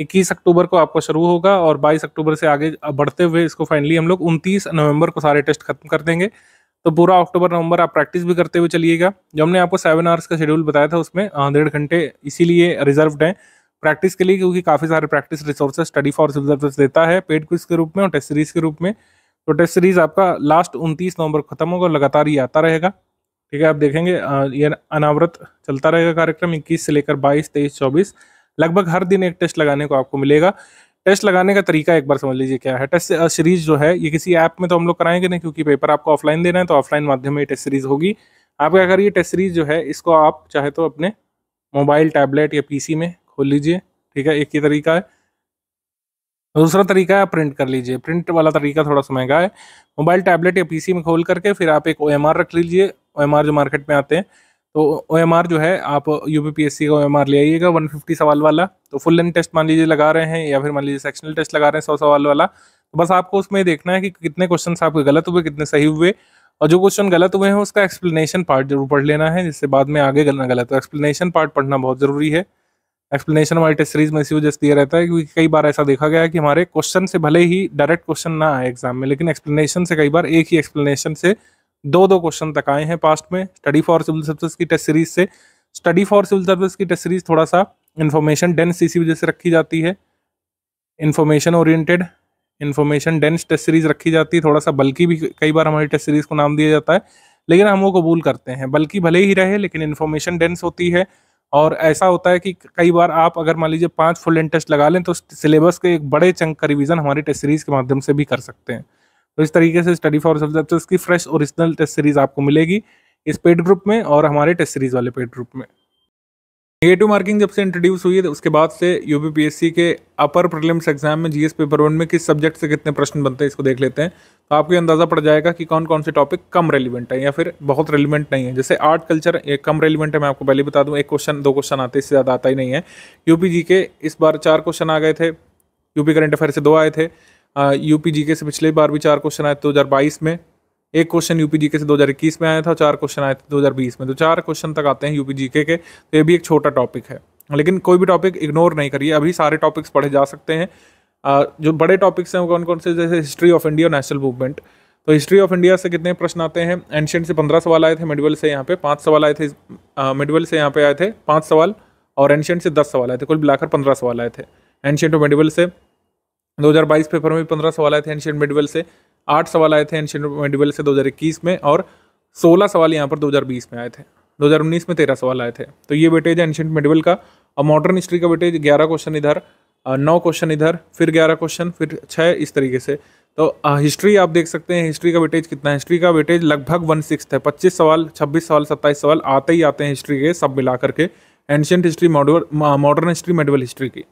इक्कीस अक्टूबर को आपको शुरू होगा और बाईस अक्टूबर से आगे बढ़ते हुए इसको फाइनली हम लोग उनतीस नवंबर को सारे टेस्ट खत्म कर देंगे तो पूरा अक्टूबर नवंबर आप प्रैक्टिस भी करते हुए चलिएगा जो हमने आपको सेवन आवर्स का शेड्यूल बताया था उसमें डेढ़ घंटे इसीलिए रिजर्व हैं प्रैक्टिस के लिए क्योंकि काफ़ी सारे practice resources study for reserve देता है पेड क्विज के रूप में और टेस्ट सीरीज़ के रूप में तो टेस्ट सीरीज़ आपका लास्ट उनतीस नवंबर खत्म होगा लगातार ही आता रहेगा ठीक है आप देखेंगे ये अनावृत चलता रहेगा कार्यक्रम इक्कीस से लेकर बाईस तेईस चौबीस लगभग हर दिन एक टेस्ट लगाने को आपको मिलेगा टेस्ट लगाने का तरीका एक बार समझ लीजिए क्या है टेस्ट सीरीज जो है ये किसी ऐप में तो हम लोग कराएंगे नहीं क्योंकि पेपर आपको ऑफलाइन देना है तो ऑफलाइन माध्यम में टेस्ट सीरीज होगी आप क्या करिए टेस्ट सीरीज जो है इसको आप चाहे तो अपने मोबाइल टैबलेट या पीसी में खोल लीजिए ठीक है एक ही तरीका है दूसरा तरीका है प्रिंट कर लीजिए प्रिंट वाला तरीका थोड़ा सा महंगा है मोबाइल टैबलेट या पीसी में खोल करके फिर आप एक ओ रख लीजिए ओएमआर जो मार्केट में आते हैं तो ओएमआर जो है आप यू पी का ले आइएगा वन सवाल वाला तो फुल लेंथ टेस्ट मान लीजिए लगा रहे हैं या फिर मान लीजिए सेक्शनल टेस्ट लगा रहे हैं सौ सवाल वाला तो बस आपको उसमें देखना है कि कितने क्वेश्चन आपके गलत हुए कितने सही हुए और जो क्वेश्चन गलत हुए हैं उसका एक्सप्लेनेशन पार्ट जरूर पढ़ लेना है जिससे बाद में आगे गलना गलत तो एक्सप्लेनेशन पार्ट पढ़ना बहुत ज़रूरी है एक्सप्लेनेशन हमारे टेस्ट सीरीज में इसी वजह से दिया रहता है क्योंकि कई बार ऐसा देखा गया है कि हमारे क्वेश्चन से भले ही डायरेक्ट क्वेश्चन ना आए एग्जाम में लेकिन एक्सप्लेनेशन से कई बार एक ही एक्सप्लेनेशन से दो दो क्वेश्चन तक आए हैं पास्ट में स्टडी फॉर सिविल सर्विस की टेस्ट सीरीज से स्टडी फॉर सिविल सर्विस की टेस्ट सीरीज थोड़ा सा इन्फॉर्मेशन डेंस इसी वजह से रखी जाती है information oriented information dense test series रखी जाती है थोड़ा सा बल्कि भी कई बार हमारी टेस्ट सीरीज को नाम दिया जाता है लेकिन हम वो कबूल करते हैं बल्कि भले ही रहे लेकिन इन्फॉर्मेशन डेंस होती है और ऐसा होता है कि कई बार आप अगर मान लीजिए पाँच फुल इंटरेस्ट टेस्ट लगा लें तो सिलेबस के एक बड़े चंक का रिविजन हमारी टेस्ट सीरीज के माध्यम से भी कर सकते हैं तो इस तरीके से स्टडी फॉर सब्जेक्ट्स की फ्रेश ओरिजिनल टेस्ट सीरीज आपको मिलेगी इस पेड ग्रुप में और हमारे टेस्ट सीरीज वाले पेड ग्रुप में नेगेटिव मार्किंग जब से इंट्रोड्यूस हुई है तो उसके बाद से यूपीपीएससी के अपर प्रीलिम्स एग्जाम में जीएस पेपर वन में किस सब्जेक्ट से कितने प्रश्न बनते हैं इसको देख लेते हैं तो आपको अंदाज़ा पड़ जाएगा कि कौन कौन से टॉपिक कम रेलिवेंट है या फिर बहुत रेलिवेंट नहीं है जैसे आर्ट कल्चर ये कम रेलिवेंट है मैं आपको पहले बता दूँ एक क्वेश्चन दो क्वेश्चन आते इससे ज़्यादा आता ही नहीं है यूपी जी के इस बार चार क्वेश्चन आ गए थे यूपी करंट अफेयर से दो आए थे यूपी जीके से पिछले बार भी चार क्वेश्चन आए थे दो में एक क्वेश्चन यूपी जीके से 2021 में आया था चार क्वेश्चन आए थे 2020 में तो चार क्वेश्चन तक आते हैं यूपी जीके के तो ये भी एक छोटा टॉपिक है लेकिन कोई भी टॉपिक इग्नोर नहीं करिए अभी सारे टॉपिक्स पढ़े जा सकते हैं जो बड़े टॉपिक्स हैं वो कौन कौन से जैसे history of India national movement तो हिस्ट्री ऑफ इंडिया से कितने प्रश्न आते हैं एंशियंट से पंद्रह सवाल आए थे मिडवल से यहाँ पे पाँच सवाल आए थे मिडवल से यहाँ पे आए थे पाँच सवाल और एंशेंट से दस सवाल आए थे कुल मिलाकर पंद्रह सवाल आए थे एंशेंट और मेडिवल से 2022 पेपर में भी पंद्रह सवाल आए थे एंशियन मेडिवल से आठ सवाल आए थे एंशियन मेडिवल से 2021 में और 16 सवाल यहाँ पर 2020 में आए थे 2019 में तेरह सवाल आए थे तो ये वेटेज एंशियंट मेडिवल का और मॉडर्न हिस्ट्री का वेटेज ग्यारह क्वेश्चन इधर नौ क्वेश्चन इधर फिर ग्यारह क्वेश्चन फिर छः इस तरीके से तो हिस्ट्री आप देख सकते हैं हिस्ट्री का वेटेज कितना है हिस्ट्री का वेटेज लगभग वन सिक्स है पच्चीस सवाल छब्बीस सवाल सत्ताईस सवाल आते ही आते हैं हिस्ट्री के सब मिला करके ancient history modern history medieval history की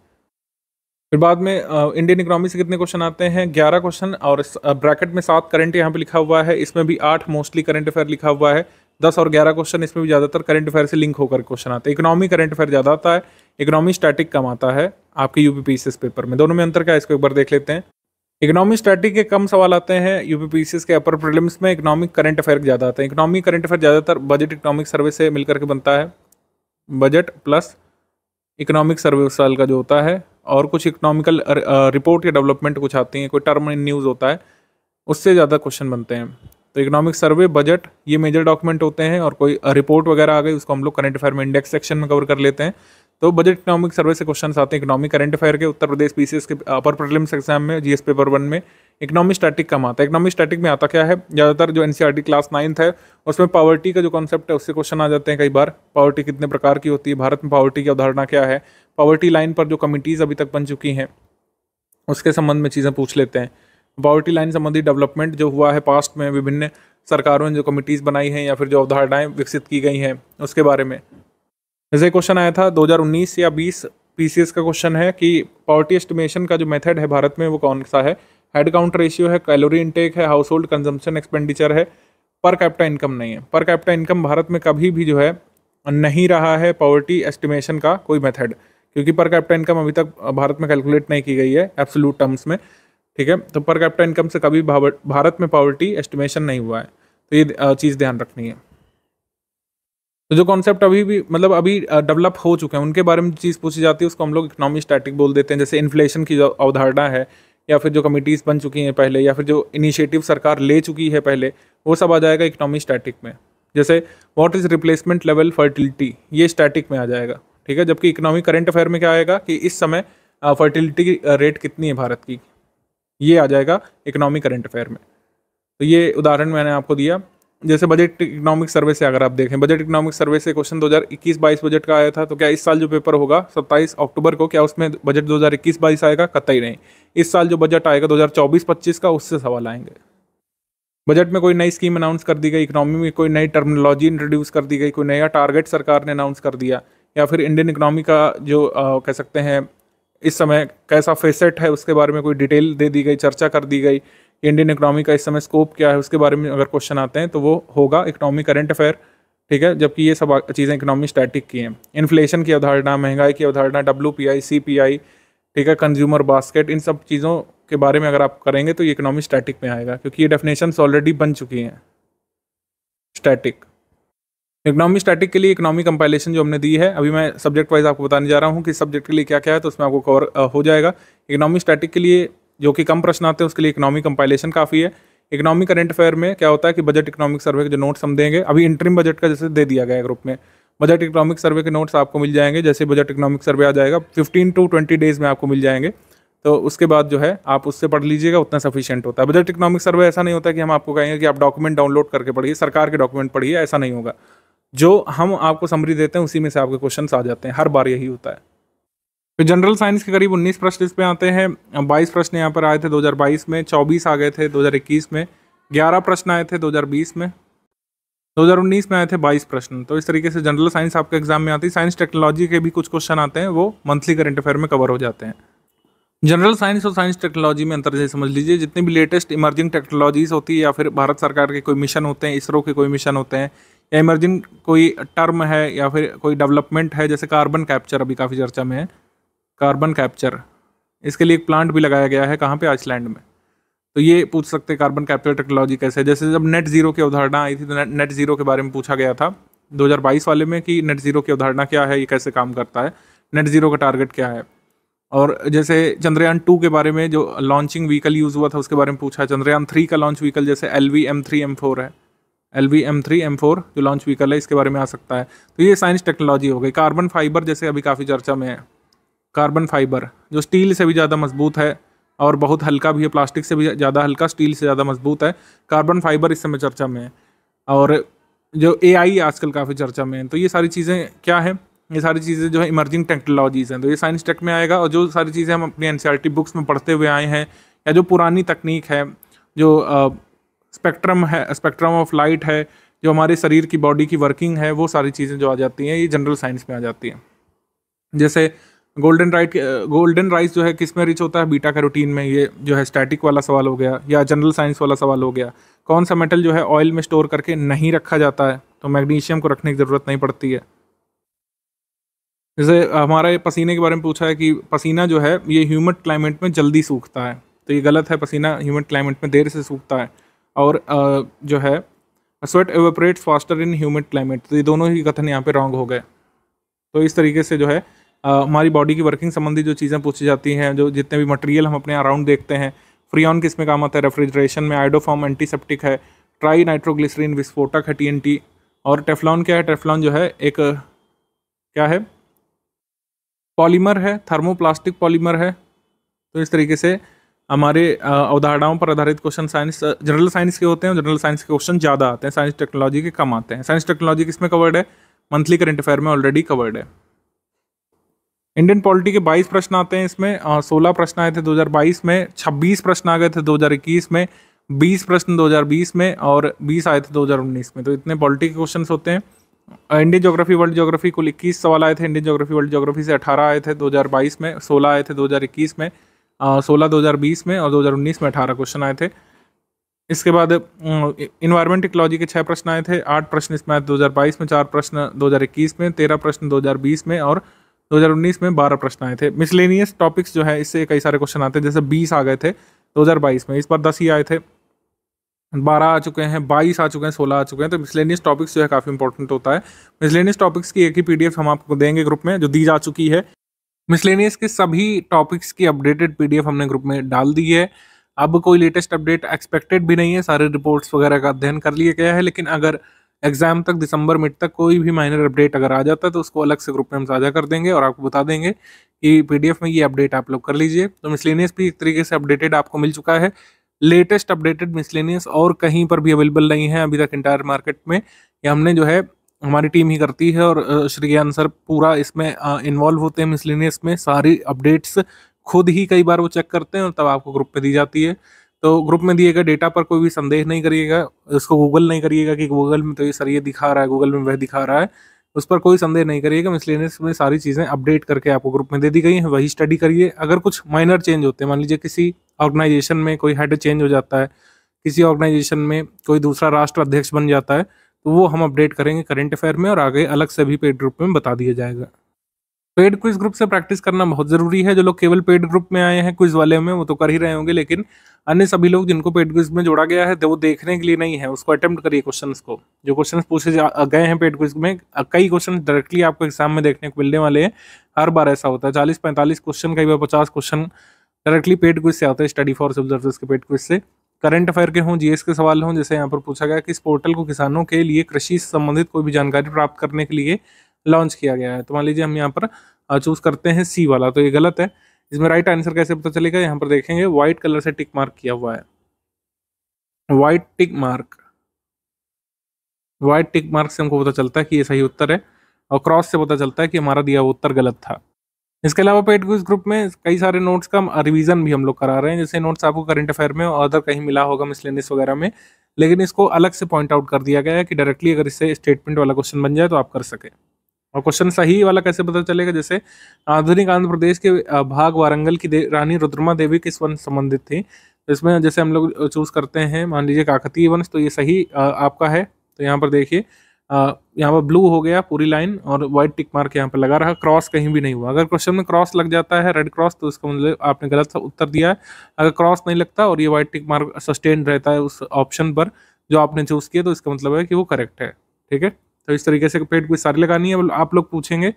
फिर बाद में इंडियन इकोनॉमी से कितने क्वेश्चन आते हैं ग्यारह क्वेश्चन और ब्रैकेट में सात करंट यहाँ पे लिखा हुआ है इसमें भी आठ मोस्टली करंट अफेयर लिखा हुआ है दस और ग्यारह क्वेश्चन इसमें भी ज़्यादातर करंट अफेयर से लिंक होकर क्वेश्चन आते हैं इकोनॉमी करंट अफेयर ज़्यादा आता है इकोनॉमी स्टैटिक कम आता है आपके यू इस पेपर में दोनों में अंतर क्या है इसको एक बार देख लेते हैं इकोनॉमी स्टैटिक के कम सवाल आते हैं यू के अपर प्रॉब्लम्स में इकोनॉमिक करंट अफेयर ज़्यादा आते हैं इकोनॉमिक करंट अफेयर ज़्यादातर बजट इकोनॉमिक सर्वे से मिलकर के बनता है बजट प्लस इकोनॉमिक सर्वे साल का जो होता है और कुछ इकोनॉमिकल रिपोर्ट या डेवलपमेंट कुछ आती हैं कोई टर्म इन न्यूज़ होता है उससे ज़्यादा क्वेश्चन बनते हैं तो इकोनॉमिक सर्वे बजट ये मेजर डॉक्यूमेंट होते हैं और कोई रिपोर्ट वगैरह आ गई उसको हम लोग करंट अफेयर में इंडेक्स सेक्शन में कवर कर लेते हैं तो बजट इकोनॉमिक सर्वे से क्वेश्चन आते हैं इकोनॉमिक करंट अफेयर के उत्तर प्रदेश पीसीएस के अपर प्रलिम्स एग्जाम में जी पेपर वन में इकोनॉमिक स्टैटिक कम आता है इकोनॉमिक स्टैटिक में आता क्या है ज़्यादातर जो एन क्लास नाइन्थ है उसमें पावर्टी का जो कॉन्सेप्ट है उससे क्वेश्चन आ जाते हैं कई बार पावर्टी कितने प्रकार की होती है भारत में पावर्टी की अवधारणा क्या है पॉवर्टी लाइन पर जो कमिटीज़ अभी तक बन चुकी हैं उसके संबंध में चीज़ें पूछ लेते हैं पॉवर्टी लाइन संबंधी डेवलपमेंट जो हुआ है पास्ट में विभिन्न सरकारों ने जो कमिटीज़ बनाई हैं या फिर जो अवधारणाएँ विकसित की गई हैं उसके बारे में जैसे क्वेश्चन आया था 2019 या 20 पी का क्वेश्चन है कि पॉवर्टी एस्टिमेशन का जो मेथड है भारत में वो कौन सा है हेड काउंट रेशियो है कैलोरी इनटेक है हाउस होल्ड कंजम्पशन एक्सपेंडिचर है पर कैपिटा इनकम नहीं है पर कैपिटा इनकम भारत में कभी भी जो है नहीं रहा है पॉवर्टी एस्टिमेशन का कोई मेथड क्योंकि पर कैपिटा इनकम अभी तक भारत में कैलकुलेट नहीं की गई है एब्सोलूट टर्म्स में ठीक है तो पर कैपिटा इनकम से कभी भारत में पॉवर्टी एस्टिमेशन नहीं हुआ है तो ये चीज़ ध्यान रखनी है तो जो कॉन्सेप्ट अभी भी मतलब अभी डेवलप हो चुके हैं उनके बारे में चीज़ पूछी जाती है उसको हम लोग इकोनॉमी स्टैटिक बोल देते हैं जैसे इन्फ्लेशन की जो अवधारणा है या फिर जो कमिटीज़ बन चुकी हैं पहले या फिर जो इनिशिएटिव सरकार ले चुकी है पहले वो सब आ जाएगा इकोनॉमी स्टैटिक में जैसे what is replacement level fertility ये स्टैटिक में आ जाएगा ठीक है जबकि इकोनॉमिक करंट अफेयर में क्या आएगा कि इस समय फर्टिलिटी रेट कितनी है भारत की ये आ जाएगा इकोनॉमिक करंट अफेयर में तो ये उदाहरण मैंने आपको दिया जैसे बजट इकोनॉमिक सर्वे से अगर आप देखें बजट इकोनॉमिक सर्वे से क्वेश्चन 2021-22 बजट का आया था तो क्या इस साल जो पेपर होगा 27 अक्टूबर को क्या उसमें बजट 2021-22 आएगा कतई नहीं इस साल जो बजट आएगा 2024-25 का उससे सवाल आएंगे बजट में कोई नई स्कीम अनाउंस कर दी गई इकोनॉमी में कोई नई टर्मिनोलॉजी इंट्रोड्यूस कर दी गई कोई नया टारगेट सरकार ने अनाउंस कर दिया या फिर इंडियन इकनॉमी का जो आ, कह सकते हैं इस समय कैसा फेसेट है उसके बारे में कोई डिटेल दे दी गई चर्चा कर दी गई इंडियन इकनॉमी का इस समय स्कोप क्या है उसके बारे में अगर क्वेश्चन आते हैं तो वो होगा इकनॉमी करंट अफेयर ठीक है जबकि ये सब चीज़ें इकनॉमी स्टैटिक की हैं इन्फ्लेशन की अवधारणा महंगाई की अवधारणा W P I C P I ठीक है कंज्यूमर बास्केट इन सब चीज़ों के बारे में अगर आप करेंगे तो ये इकनॉमी स्टैटिक में आएगा क्योंकि ये डेफिनेशन ऑलरेडी बन चुकी हैं स्टैटिक इकोनॉमी स्टैटिक के लिए इकोनॉमी कंपाइलेशन जो हमने दी है अभी मैं सब्जेक्ट वाइज आपको बताने जा रहा हूँ कि सब्जेक्ट के लिए क्या क्या है तो उसमें आपको कवर हो जाएगा इकोनॉमी स्टैटिक के लिए जो कि कम प्रश्न आते हैं उसके लिए इकोनॉमी कंपाइलेशन काफ़ी है इकोनॉमी करंट अफेयर में क्या होता है कि बजट इकोनॉमिक सर्वे के जो नोट्स हम देंगे अभी इंटरम बजट का जैसे दे दिया गया है ग्रुप में बजट इकोनॉमिक सर्वे के नोट्स आपको मिल जाएंगे जैसे बजट इकोनॉमिक सर्वे आ जाएगा फिफ्टीन टू ट्वेंटी डेज में आपको मिल जाएंगे तो उसके बाद जो है आप उससे पढ़ लीजिएगा उतना सफिशियंट होता है बजट इकोनॉमिक सर्वे ऐसा नहीं होता कि हम आपको कहेंगे कि आप डॉक्यूमेंट डाउनलोड करके पढ़िए सरकार के डॉक्यूमेंट पढ़िए ऐसा नहीं होगा जो हम आपको समरी देते हैं उसी में से आपके क्वेश्चन आ जाते हैं हर बार यही होता है फिर जनरल साइंस के करीब 19 प्रश्न इस पे आते हैं 22 प्रश्न यहाँ पर आए थे 2022 में 24 आ गए थे 2021 में 11 प्रश्न आए थे 2020 में 2019 में आए थे 22 प्रश्न तो इस तरीके से जनरल साइंस आपके एग्जाम में आती है साइंस टेक्नोलॉजी के भी कुछ क्वेश्चन आते हैं वो मंथली करंट अफेयर में कवर हो जाते हैं जनरल साइंस और साइंस टेक्नोलॉजी में अंतर जैसे समझ लीजिए जितनी भी लेटेस्ट इमर्जिंग टेक्नोलॉजीज होती है या फिर भारत सरकार के कोई मिशन होते हैं इसरो के कोई मिशन होते हैं या इमर्जिंग कोई टर्म है या फिर कोई डेवलपमेंट है जैसे कार्बन कैप्चर अभी काफ़ी चर्चा में है कार्बन कैप्चर इसके लिए एक प्लांट भी लगाया गया है कहाँ पे आइसलैंड में तो ये पूछ सकते हैं कार्बन कैप्चर टेक्नोलॉजी कैसे जैसे जब नेट जीरो की अवधारणा आई थी तो नेट, जीरो के बारे में पूछा गया था 2022 वाले में कि नेट जीरो की अवधारणा क्या है ये कैसे काम करता है नेट जीरो का टारगेट क्या है और जैसे चंद्रयान टू के बारे में जो लॉन्चिंग व्हीकल यूज़ हुआ था उसके बारे में पूछा चंद्रयान थ्री का लॉन्च व्हीकल जैसे L V M three M four है L V M three M four जो लॉन्च व्हीकल है इसके बारे में आ सकता है तो ये साइंस टेक्नोलॉजी हो गई कार्बन फाइबर जैसे अभी काफ़ी चर्चा में है कार्बन फाइबर जो स्टील से भी ज़्यादा मजबूत है और बहुत हल्का भी है प्लास्टिक से भी ज़्यादा हल्का स्टील से ज़्यादा मजबूत है कार्बन फाइबर इस समय चर्चा में है और जो ए आई आजकल काफ़ी चर्चा में है तो ये सारी चीज़ें क्या है ये सारी चीज़ें जो है इमर्जिंग टेक्नोलॉजीज़ हैं तो ये साइंस टेक में आएगा और जो सारी चीज़ें हम अपनी एन बुक्स e में पढ़ते हुए आए हैं या जो पुरानी तकनीक है जो स्पेक्ट्रम है स्पेक्ट्रम ऑफ लाइट है जो हमारे शरीर की बॉडी की वर्किंग है वो सारी चीज़ें जो आ जाती हैं ये जनरल साइंस में आ जाती हैं जैसे गोल्डन राइट गोल्डन राइस जो है किस में रिच होता है बीटा रूटीन में ये जो है स्टैटिक वाला सवाल हो गया या जनरल साइंस वाला सवाल हो गया कौन सा मेटल जो है ऑयल में स्टोर करके नहीं रखा जाता है तो मैग्नीशियम को रखने की ज़रूरत नहीं पड़ती है जैसे हमारे पसीने के बारे में पूछा है कि पसीना जो है ये ह्यूमड क्लाइमेट में जल्दी सूखता है तो ये गलत है पसीना ह्यूमड क्लाइमेट में देर से सूखता है और जो है sweat evaporate faster in humid climate तो ये दोनों ही कथन यहाँ पे रॉन्ग हो गए तो इस तरीके से जो है हमारी बॉडी की वर्किंग संबंधी जो चीज़ें पूछी जाती हैं जो जितने भी मटेरियल हम अपने अराउंड देखते हैं फ्रियॉन किस में काम आता है रेफ्रिजरेशन में आइडोफॉर्म एंटीसेप्टिक है ट्राई नाइट्रोग्लिसरीन विस्फोटक है टी और टेफलॉन क्या है टेफलॉन जो है एक क्या है पॉलीमर है थर्मोप्लास्टिक पॉलीमर है तो इस तरीके से हमारे अवधारणाओं पर आधारित क्वेश्चन साइंस जनरल साइंस के होते हैं जनरल साइंस के क्वेश्चन ज़्यादा आते हैं साइंस टेक्नोलॉजी के कम आते हैं साइंस टेक्नोलॉजी किसमें कवर्ड है मंथली करंट अफेयर में ऑलरेडी कवर्ड है इंडियन पॉलिटी के 22 प्रश्न आते हैं इसमें सोलह प्रश्न आए थे 2022 में 26 प्रश्न आ गए थे 2021 में 20 प्रश्न 2020 में और 20 आए थे 2019 में तो इतने पॉलिटी के क्वेश्चन होते हैं इंडियन जोग्राफी वर्ल्ड ज्योग्राफी कुल 21 सवाल आए थे इंडियन ज्योग्राफी वर्ल्ड जोग्राफी से 18 आए थे 2022 में 16 आए थे 2021 में सोलह दो हज़ार बीस में और दो हज़ार उन्नीस में अठारह क्वेश्चन आए थे इसके बाद इन्वायरमेंट इकोलॉजी के छः प्रश्न आए थे आठ प्रश्न इसमें आए दो हज़ार बाईस में चार प्रश्न दो हज़ार इक्कीस में तेरह प्रश्न दो हज़ार बीस में और 2019 में 12 प्रश्न आए थे मिसलेनियस टॉपिक्स जो है इससे कई सारे क्वेश्चन आते हैं जैसे 20 आ गए थे 2022 में इस बार 10 ही आए थे 12 आ चुके हैं 22 आ चुके हैं 16 आ चुके हैं तो मिसलेनियस टॉपिक्स जो है काफ़ी इंपॉर्टेंट होता है मिसलेनियस टॉपिक्स की एक ही पीडीएफ हम आपको देंगे ग्रुप में जो दी जा चुकी है मिसलेनियस के सभी टॉपिक्स की अपडेटेड पीडीएफ हमने ग्रुप में डाल दी है अब कोई लेटेस्ट अपडेट एक्सपेक्टेड भी नहीं है सारे रिपोर्ट्स वगैरह का अध्ययन कर लिया गया है लेकिन अगर एग्जाम तक दिसंबर मिड तक कोई भी माइनर अपडेट अगर आ जाता है तो उसको अलग से ग्रुप में हम साझा कर देंगे और आपको बता देंगे कि पीडीएफ में ये अपडेट आप लोग कर लीजिए तो मिसलेनियस भी एक तरीके से अपडेटेड आपको मिल चुका है लेटेस्ट अपडेटेड मिसलेनियस और कहीं पर भी अवेलेबल नहीं है अभी तक इंटायर मार्केट में ये हमने जो है हमारी टीम ही करती है और श्री ज्ञान सर पूरा इसमें इन्वॉल्व होते हैं मिसलिनियस में सारी अपडेट्स खुद ही कई बार वो चेक करते हैं और तब आपको ग्रुप में दी जाती है तो ग्रुप में दिए गए डेटा पर कोई भी संदेह नहीं करिएगा इसको गूगल नहीं करिएगा कि गूगल में तो ये सर ये दिखा रहा है गूगल में वह दिखा रहा है उस पर कोई संदेह नहीं करिएगा मिसलिनियस में सारी चीज़ें अपडेट करके आपको ग्रुप में दे दी गई हैं वही स्टडी करिए अगर कुछ माइनर चेंज होते हैं मान लीजिए किसी ऑर्गेनाइजेशन में कोई हेड चेंज हो जाता है किसी ऑर्गेनाइजेशन में कोई दूसरा राष्ट्र अध्यक्ष बन जाता है तो वो हम अपडेट करेंगे करंट अफेयर में और आगे अलग से भी पेड ग्रुप में बता दिया जाएगा पेड क्विज ग्रुप से प्रैक्टिस करना बहुत ज़रूरी है जो लोग केवल पेड ग्रुप में आए हैं क्विज वाले में वो तो कर ही रहे होंगे लेकिन अन्य सभी लोग जिनको पेड क्विज में जोड़ा गया है तो वो देखने के लिए नहीं है उसको अटेम्प्ट करिए क्वेश्चन को जो क्वेश्चन पूछे गए हैं पेड क्विज में कई क्वेश्चन डायरेक्टली आपको एग्जाम में देखने को मिलने वाले हैं हर बार ऐसा होता है चालीस पैंतालीस क्वेश्चन कई बार पचास क्वेश्चन डायरेक्टली पेड क्विज से आता है स्टडी फॉर सब्जेक्ट के पेड क्विज से करंट अफेयर के हों जीएस के सवाल हों जैसे यहाँ पर पूछा गया कि इस पोर्टल को किसानों के लिए कृषि से संबंधित कोई भी जानकारी प्राप्त करने के लिए लॉन्च किया गया है तो मान लीजिए हम यहाँ पर चूज़ करते हैं सी वाला तो ये गलत है इसमें राइट आंसर कैसे पता चलेगा यहाँ पर देखेंगे व्हाइट कलर से टिक मार्क किया हुआ है white tick mark white tick mark से हमको पता चलता है कि ये सही उत्तर है और क्रॉस से पता चलता है कि हमारा दिया हुआ उत्तर गलत था इसके अलावा पेड क्विज ग्रुप में कई सारे नोट्स का रिवीजन भी हम लोग करा रहे हैं जैसे नोट्स आपको करंट अफेयर में और अदर कहीं मिला होगा मिसलेनिस वगैरह में लेकिन इसको अलग से पॉइंट आउट कर दिया गया है कि डायरेक्टली अगर इससे स्टेटमेंट वाला क्वेश्चन बन जाए तो आप कर सके और क्वेश्चन सही वाला कैसे पता चलेगा जैसे आधुनिक आंध्र प्रदेश के भाग वारंगल की रानी रुद्रमा देवी किस वन संबंधित थी तो इसमें जैसे हम लोग चूज़ करते हैं मान लीजिए काकतीय वंश तो ये सही आपका है तो यहाँ पर देखिए यहाँ पर ब्लू हो गया पूरी लाइन और व्हाइट टिक मार्क यहाँ पर लगा रहा क्रॉस कहीं भी नहीं हुआ अगर क्वेश्चन में क्रॉस लग जाता है रेड क्रॉस तो उसका मतलब आपने गलत उत्तर दिया है अगर क्रॉस नहीं लगता और ये व्हाइट टिक मार्क सस्टेन रहता है उस ऑप्शन पर जो आपने चूज़ किया तो इसका मतलब है कि वो करेक्ट है ठीक है तो इस तरीके से पेड क्विज सारी लगानी है आप लोग पूछेंगे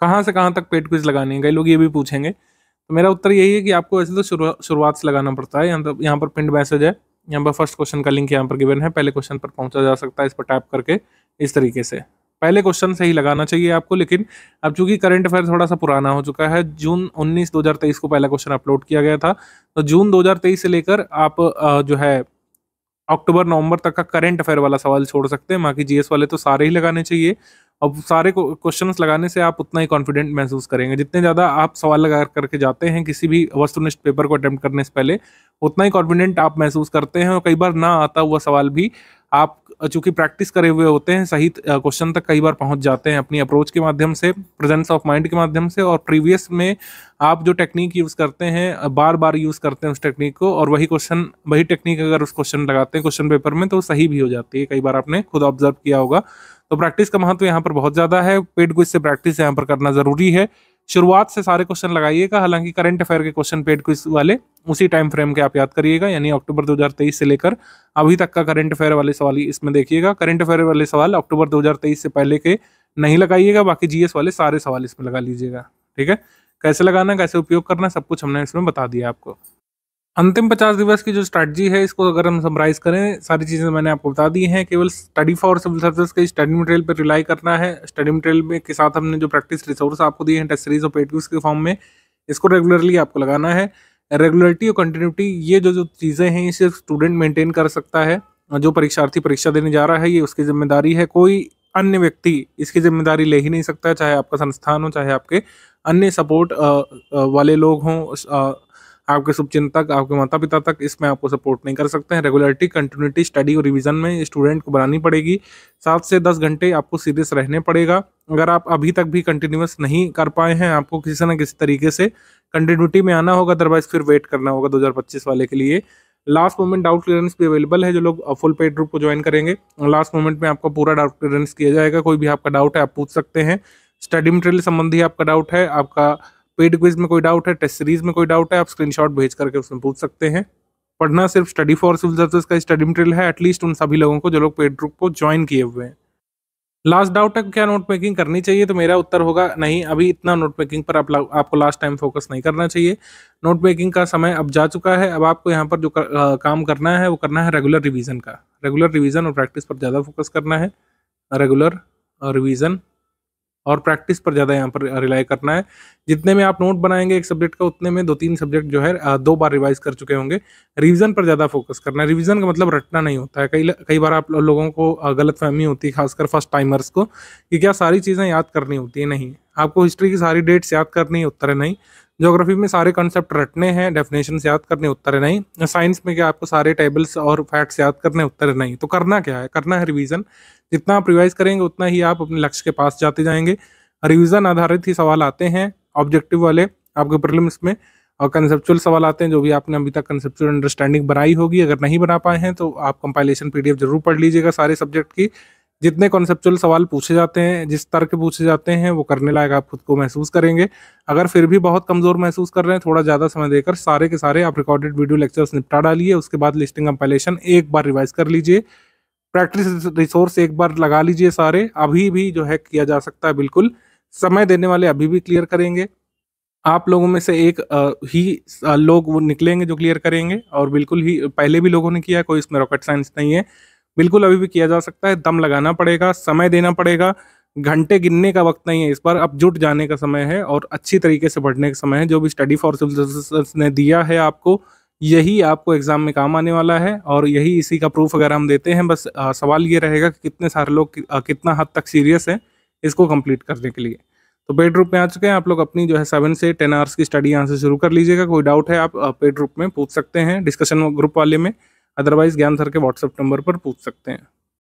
कहाँ से कहाँ तक पेड क्विज लगानी है कई लोग ये भी पूछेंगे तो मेरा उत्तर यही है कि आपको वैसे तो शुरुआत से लगाना पड़ता है यहाँ तो, पर पिंड मैसेज है यहाँ पर फर्स्ट क्वेश्चन का लिंक यहाँ पर गिवन है पहले क्वेश्चन पर पहुंचा जा सकता है इस पर टैप करके इस तरीके से पहले क्वेश्चन सही लगाना चाहिए आपको लेकिन अब चूंकि करंट अफेयर थोड़ा सा पुराना हो चुका है जून 19 2023 को पहला क्वेश्चन अपलोड किया गया था तो जून 2023 से लेकर आप जो है अक्टूबर नवंबर तक का करंट अफेयर वाला सवाल छोड़ सकते हैं बाकी जीएस वाले तो सारे ही लगाने चाहिए अब सारे क्वेश्चन लगाने से आप उतना ही कॉन्फिडेंट महसूस करेंगे जितने ज़्यादा आप सवाल लगा करके जाते हैं किसी भी वस्तुनिष्ठ पेपर को अटैम्प्ट करने से पहले उतना ही कॉन्फिडेंट आप महसूस करते हैं और कई बार ना आता हुआ सवाल भी आप चूंकि प्रैक्टिस करे हुए होते हैं सही क्वेश्चन तक कई बार पहुंच जाते हैं अपनी अप्रोच के माध्यम से प्रेजेंस ऑफ माइंड के माध्यम से और प्रीवियस में आप जो टेक्निक यूज़ करते हैं बार बार यूज़ करते हैं उस टेक्निक को और वही क्वेश्चन वही टेक्निक अगर उस क्वेश्चन लगाते हैं क्वेश्चन पेपर में तो सही भी हो जाती है कई बार आपने खुद ऑब्जर्व किया होगा तो प्रैक्टिस का महत्व तो यहाँ पर बहुत ज़्यादा है पेड क्विज से प्रैक्टिस यहाँ पर करना ज़रूरी है शुरुआत से सारे क्वेश्चन लगाइएगा हालांकि करंट अफेयर के क्वेश्चन पेड क्विज वाले उसी टाइम फ्रेम के आप याद करिएगा यानी अक्टूबर 2023 से लेकर अभी तक का करंट अफेयर वाले सवाल इसमें देखिएगा करंट अफेयर वाले सवाल अक्टूबर 2023 से पहले के नहीं लगाइएगा बाकी जीएस वाले सारे सवाल इसमें लगा लीजिएगा ठीक है कैसे लगाना कैसे उपयोग करना सब कुछ हमने इसमें बता दिया आपको अंतिम पचास दिवस की जो स्ट्रैटी है इसको अगर हम समराइज करें सारी चीज़ें तो मैंने आपको बता दी हैं केवल स्टडी फॉर सिविल सर्विस के स्टडी मटेरियल पर रिलाई करना है स्टडी मटेरियल में के साथ हमने जो प्रैक्टिस रिसोर्स आपको दिए हैं टेस्ट सीरीज और पेटव्यूज के फॉर्म में इसको रेगुलरली आपको लगाना है रेगुलरिटी और कंटिन्यूटी ये जो जो चीज़ें हैं इसे स्टूडेंट मेंटेन कर सकता है जो परीक्षार्थी परीक्षा देने जा रहा है ये उसकी जिम्मेदारी है कोई अन्य व्यक्ति इसकी जिम्मेदारी ले ही नहीं सकता चाहे आपका संस्थान हो चाहे आपके अन्य सपोर्ट वाले लोग हों आपके शुभचिंतक आपके माता पिता तक इसमें आपको सपोर्ट नहीं कर सकते हैं रेगुलरिटी कंटिन्यूटी स्टडी और रिविजन में स्टूडेंट को बनानी पड़ेगी सात से दस घंटे आपको सीरियस रहने पड़ेगा अगर आप अभी तक भी कंटिन्यूस नहीं कर पाए हैं आपको किसी न किसी तरीके से कंटिन्यूटी में आना होगा अदरवाइज फिर वेट करना होगा 2025 वाले के लिए लास्ट मोमेंट डाउट क्लियरेंस भी अवेलेबल है जो लोग फुल पेड ग्रुप को ज्वाइन करेंगे लास्ट मोमेंट में आपका पूरा डाउट क्लियरेंस किया जाएगा कोई भी आपका डाउट है आप पूछ सकते हैं स्टडी मटेरियल संबंधी आपका डाउट है आपका पेड क्विज में कोई डाउट है टेस्ट सीरीज में कोई डाउट है आप स्क्रीनशॉट भेज करके उसमें पूछ सकते हैं पढ़ना सिर्फ स्टडी फॉर सिविल सर्विस का स्टडी मटेरियल है एटलीस्ट उन सभी लोगों को जो लोग पेड ग्रुप को ज्वाइन किए हुए हैं लास्ट डाउट है क्या नोट मेकिंग करनी चाहिए तो मेरा उत्तर होगा नहीं अभी इतना नोट मेकिंग पर आप आपको लास्ट टाइम फोकस नहीं करना चाहिए नोट मेकिंग का समय अब जा चुका है अब आपको यहाँ पर जो कर, आ, काम करना है वो करना है रेगुलर रिवीजन का रेगुलर रिवीजन और प्रैक्टिस पर ज़्यादा फोकस करना है रेगुलर रिवीजन और प्रैक्टिस पर ज़्यादा यहाँ पर रिलाई करना है जितने में आप नोट बनाएंगे एक सब्जेक्ट का उतने में दो तीन सब्जेक्ट जो है दो बार रिवाइज कर चुके होंगे रिविजन पर ज़्यादा फोकस करना है रिविजन का मतलब रटना नहीं होता है कई कई बार आप लोगों को गलत फहमी होती है खासकर फर्स्ट टाइमर्स को कि क्या सारी चीज़ें याद करनी होती है नहीं आपको हिस्ट्री की सारी डेट्स याद करनी उत्तर है नहीं जोग्राफी में सारे कॉन्सेप्ट रटने हैं डेफिनेशन याद करने उत्तर है नहीं साइंस में क्या आपको सारे टेबल्स और फैक्ट्स याद करने उत्तर है नहीं तो करना क्या है करना है रिविज़न जितना आप रिवाइज करेंगे उतना ही आप अपने लक्ष्य के पास जाते जाएंगे रिविजन आधारित ही सवाल आते हैं ऑब्जेक्टिव वाले आपके प्रॉब्लम्स में और कंसेप्चुअल सवाल आते हैं जो भी आपने अभी तक कंसेप्चुअल अंडरस्टैंडिंग बनाई होगी अगर नहीं बना पाए हैं तो आप कंपाइलेशन पी जरूर पढ़ लीजिएगा सारे सब्जेक्ट की जितने कॉन्सेप्चुअल सवाल पूछे जाते हैं जिस तरह के पूछे जाते हैं वो करने लायक आप खुद को महसूस करेंगे अगर फिर भी बहुत कमज़ोर महसूस कर रहे हैं थोड़ा ज़्यादा समय देकर सारे के सारे आप रिकॉर्डेड वीडियो लेक्चर्स निपटा डालिए उसके बाद लिस्टिंग कंपाइलेशन एक बार रिवाइज कर लीजिए प्रैक्टिस रिसोर्स एक बार लगा लीजिए सारे अभी भी जो है किया जा सकता है बिल्कुल समय देने वाले अभी भी क्लियर करेंगे आप लोगों में से एक ही लोग वो निकलेंगे जो क्लियर करेंगे और बिल्कुल ही पहले भी लोगों ने किया कोई इसमें रॉकेट साइंस नहीं है बिल्कुल अभी भी किया जा सकता है दम लगाना पड़ेगा समय देना पड़ेगा घंटे गिनने का वक्त नहीं है इस बार अब जुट जाने का समय है और अच्छी तरीके से बढ़ने का समय है जो भी स्टडी फॉर सिविल सर्विस ने दिया है आपको यही आपको एग्ज़ाम में काम आने वाला है और यही इसी का प्रूफ अगर हम देते हैं बस आ, सवाल ये रहेगा कि कितने सारे लोग कि, आ, कितना हद तक सीरियस है इसको कंप्लीट करने के लिए तो पेड ग्रुप में आ चुके हैं आप लोग अपनी जो है सेवन से टेन आवर्स की स्टडी यहाँ से शुरू कर लीजिएगा कोई डाउट है आप पेड ग्रुप में पूछ सकते हैं डिस्कशन ग्रुप वाले में अदरवाइज ज्ञान सर के व्हाट्सअप नंबर पर पूछ सकते हैं